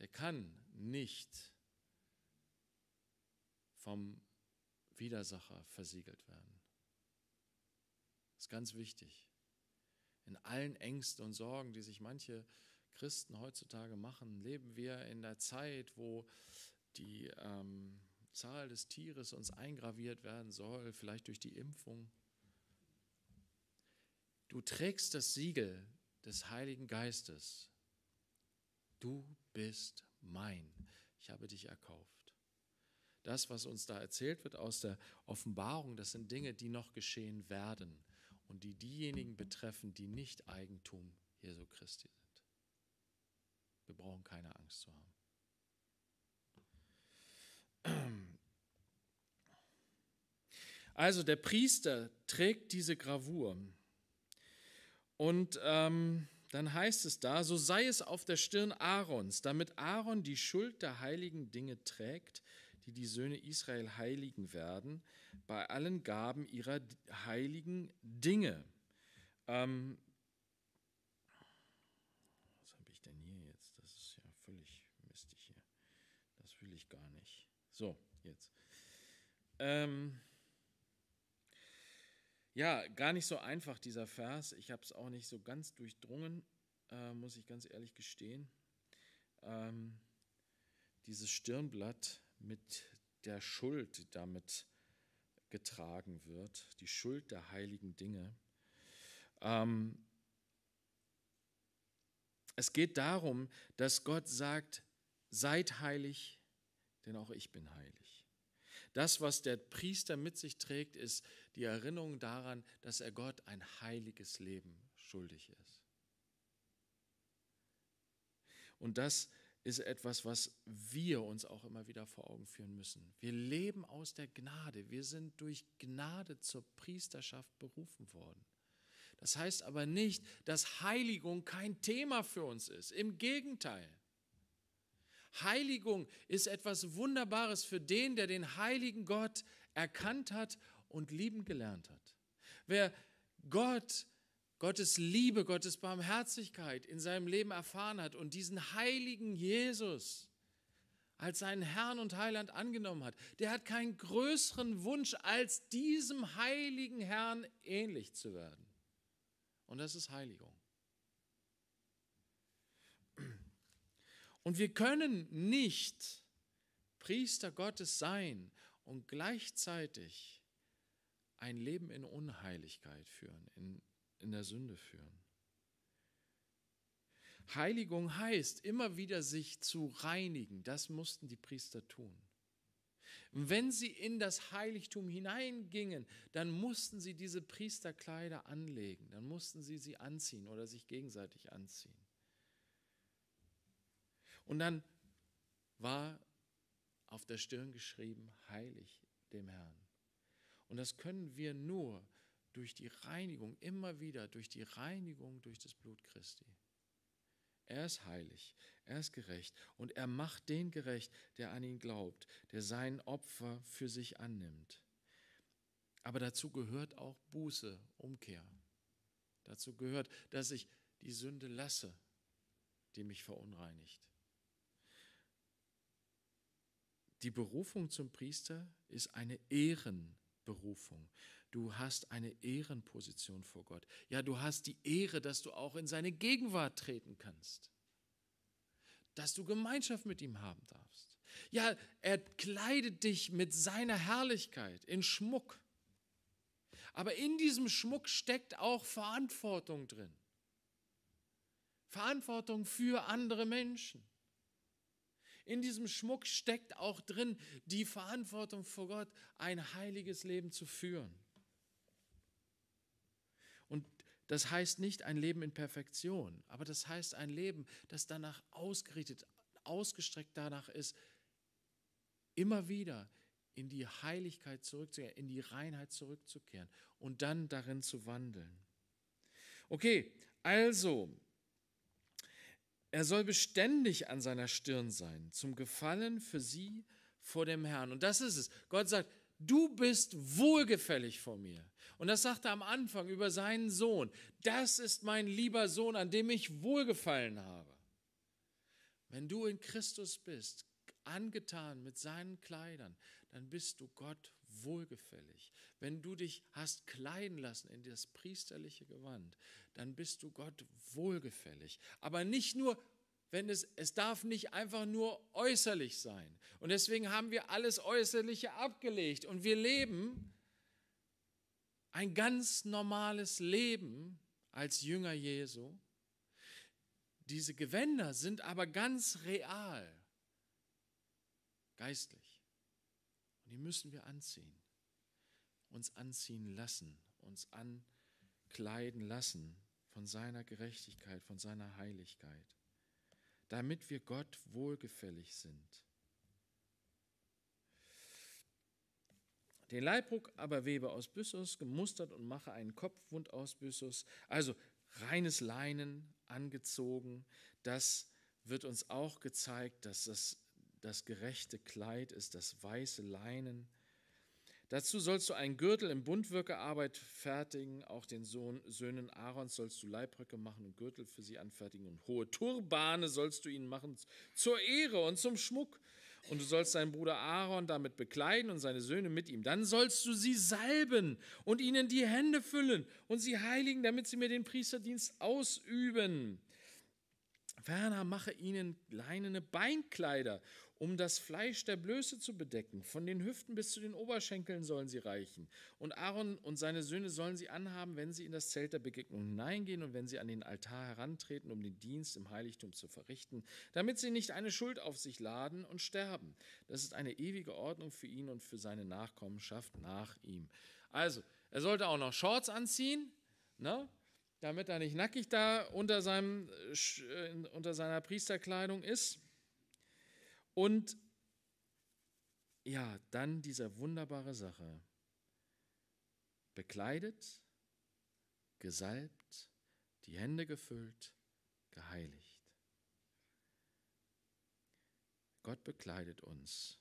[SPEAKER 1] der kann nicht vom Widersacher versiegelt werden. Das ist ganz wichtig. In allen Ängsten und Sorgen, die sich manche äh, Christen heutzutage machen, leben wir in der Zeit, wo die ähm, Zahl des Tieres uns eingraviert werden soll, vielleicht durch die Impfung. Du trägst das Siegel des Heiligen Geistes. Du bist mein. Ich habe dich erkauft. Das, was uns da erzählt wird aus der Offenbarung, das sind Dinge, die noch geschehen werden und die diejenigen betreffen, die nicht Eigentum Jesu Christi sind. Wir brauchen keine Angst zu haben. Also der Priester trägt diese Gravur. Und ähm, dann heißt es da, so sei es auf der Stirn Aarons, damit Aaron die Schuld der heiligen Dinge trägt, die die Söhne Israel heiligen werden, bei allen Gaben ihrer heiligen Dinge. Ähm, So, jetzt. Ähm ja, gar nicht so einfach dieser Vers. Ich habe es auch nicht so ganz durchdrungen, äh, muss ich ganz ehrlich gestehen. Ähm, dieses Stirnblatt mit der Schuld, die damit getragen wird, die Schuld der heiligen Dinge. Ähm, es geht darum, dass Gott sagt, seid heilig, denn auch ich bin heilig. Das, was der Priester mit sich trägt, ist die Erinnerung daran, dass er Gott ein heiliges Leben schuldig ist. Und das ist etwas, was wir uns auch immer wieder vor Augen führen müssen. Wir leben aus der Gnade. Wir sind durch Gnade zur Priesterschaft berufen worden. Das heißt aber nicht, dass Heiligung kein Thema für uns ist. Im Gegenteil. Heiligung ist etwas Wunderbares für den, der den heiligen Gott erkannt hat und lieben gelernt hat. Wer Gott, Gottes Liebe, Gottes Barmherzigkeit in seinem Leben erfahren hat und diesen heiligen Jesus als seinen Herrn und Heiland angenommen hat, der hat keinen größeren Wunsch, als diesem heiligen Herrn ähnlich zu werden. Und das ist Heiligung. Und wir können nicht Priester Gottes sein und gleichzeitig ein Leben in Unheiligkeit führen, in, in der Sünde führen. Heiligung heißt, immer wieder sich zu reinigen. Das mussten die Priester tun. Wenn sie in das Heiligtum hineingingen, dann mussten sie diese Priesterkleider anlegen, dann mussten sie sie anziehen oder sich gegenseitig anziehen. Und dann war auf der Stirn geschrieben, heilig dem Herrn. Und das können wir nur durch die Reinigung, immer wieder durch die Reinigung durch das Blut Christi. Er ist heilig, er ist gerecht und er macht den gerecht, der an ihn glaubt, der sein Opfer für sich annimmt. Aber dazu gehört auch Buße, Umkehr. Dazu gehört, dass ich die Sünde lasse, die mich verunreinigt. Die Berufung zum Priester ist eine Ehrenberufung. Du hast eine Ehrenposition vor Gott. Ja, du hast die Ehre, dass du auch in seine Gegenwart treten kannst. Dass du Gemeinschaft mit ihm haben darfst. Ja, er kleidet dich mit seiner Herrlichkeit in Schmuck. Aber in diesem Schmuck steckt auch Verantwortung drin. Verantwortung für andere Menschen. In diesem Schmuck steckt auch drin die Verantwortung vor Gott, ein heiliges Leben zu führen. Und das heißt nicht ein Leben in Perfektion, aber das heißt ein Leben, das danach ausgerichtet, ausgestreckt danach ist, immer wieder in die Heiligkeit zurückzukehren, in die Reinheit zurückzukehren und dann darin zu wandeln. Okay, also er soll beständig an seiner Stirn sein, zum Gefallen für sie vor dem Herrn. Und das ist es. Gott sagt, du bist wohlgefällig vor mir. Und das sagte er am Anfang über seinen Sohn. Das ist mein lieber Sohn, an dem ich wohlgefallen habe. Wenn du in Christus bist, angetan mit seinen Kleidern, dann bist du Gott wohlgefällig. Wenn du dich hast kleiden lassen in das priesterliche Gewand, dann bist du Gott wohlgefällig. Aber nicht nur wenn es, es darf nicht einfach nur äußerlich sein. Und deswegen haben wir alles Äußerliche abgelegt und wir leben ein ganz normales Leben als Jünger Jesu. Diese Gewänder sind aber ganz real, geistlich. Die müssen wir anziehen. Uns anziehen lassen, uns ankleiden lassen von seiner Gerechtigkeit, von seiner Heiligkeit, damit wir Gott wohlgefällig sind. Den Leibruck aber webe aus Byssus, gemustert und mache einen Kopfwund aus Byssus. Also reines Leinen angezogen, das wird uns auch gezeigt, dass das das gerechte Kleid ist das weiße Leinen. Dazu sollst du einen Gürtel in Buntwirkearbeit fertigen, auch den Sohn, Söhnen Aarons sollst du Leibröcke machen und Gürtel für sie anfertigen und hohe Turbane sollst du ihnen machen zur Ehre und zum Schmuck. Und du sollst deinen Bruder Aaron damit bekleiden und seine Söhne mit ihm. Dann sollst du sie salben und ihnen die Hände füllen und sie heiligen, damit sie mir den Priesterdienst ausüben. Ferner mache ihnen leinene Beinkleider, um das Fleisch der Blöße zu bedecken. Von den Hüften bis zu den Oberschenkeln sollen sie reichen. Und Aaron und seine Söhne sollen sie anhaben, wenn sie in das Zelt der Begegnung hineingehen und wenn sie an den Altar herantreten, um den Dienst im Heiligtum zu verrichten, damit sie nicht eine Schuld auf sich laden und sterben. Das ist eine ewige Ordnung für ihn und für seine Nachkommenschaft nach ihm. Also, er sollte auch noch Shorts anziehen, ne? damit er nicht nackig da unter, seinem, äh, äh, unter seiner Priesterkleidung ist. Und ja, dann diese wunderbare Sache. Bekleidet, gesalbt, die Hände gefüllt, geheiligt. Gott bekleidet uns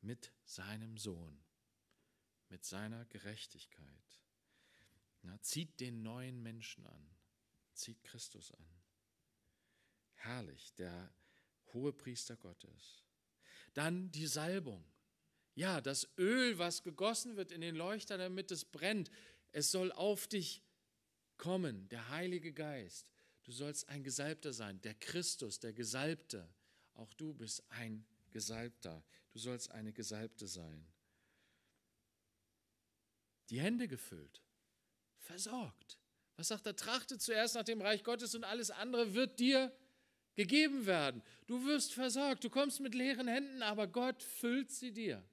[SPEAKER 1] mit seinem Sohn, mit seiner Gerechtigkeit. Na, zieht den neuen Menschen an, zieht Christus an. Herrlich, der hohe Priester Gottes. Dann die Salbung. Ja, das Öl, was gegossen wird in den Leuchter, damit es brennt. Es soll auf dich kommen, der Heilige Geist. Du sollst ein Gesalbter sein, der Christus, der Gesalbte. Auch du bist ein Gesalbter. Du sollst eine Gesalbte sein. Die Hände gefüllt versorgt. Was sagt er? Trachte zuerst nach dem Reich Gottes und alles andere wird dir gegeben werden. Du wirst versorgt, du kommst mit leeren Händen, aber Gott füllt sie dir.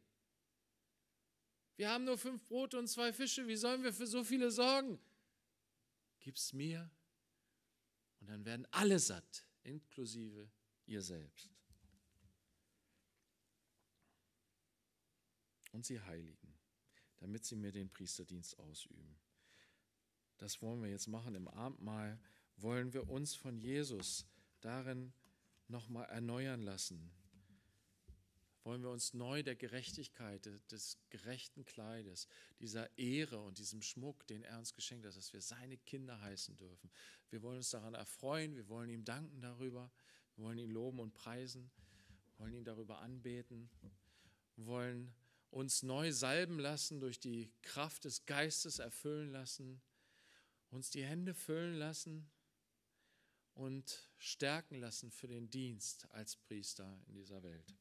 [SPEAKER 1] Wir haben nur fünf Brote und zwei Fische, wie sollen wir für so viele sorgen? Gib's mir und dann werden alle satt, inklusive ihr selbst. Und sie heiligen, damit sie mir den Priesterdienst ausüben das wollen wir jetzt machen im Abendmahl, wollen wir uns von Jesus darin nochmal erneuern lassen. Wollen wir uns neu der Gerechtigkeit, des gerechten Kleides, dieser Ehre und diesem Schmuck, den er uns geschenkt hat, dass wir seine Kinder heißen dürfen. Wir wollen uns daran erfreuen, wir wollen ihm danken darüber, wir wollen ihn loben und preisen, wollen ihn darüber anbeten, wollen uns neu salben lassen, durch die Kraft des Geistes erfüllen lassen uns die Hände füllen lassen und stärken lassen für den Dienst als Priester in dieser Welt.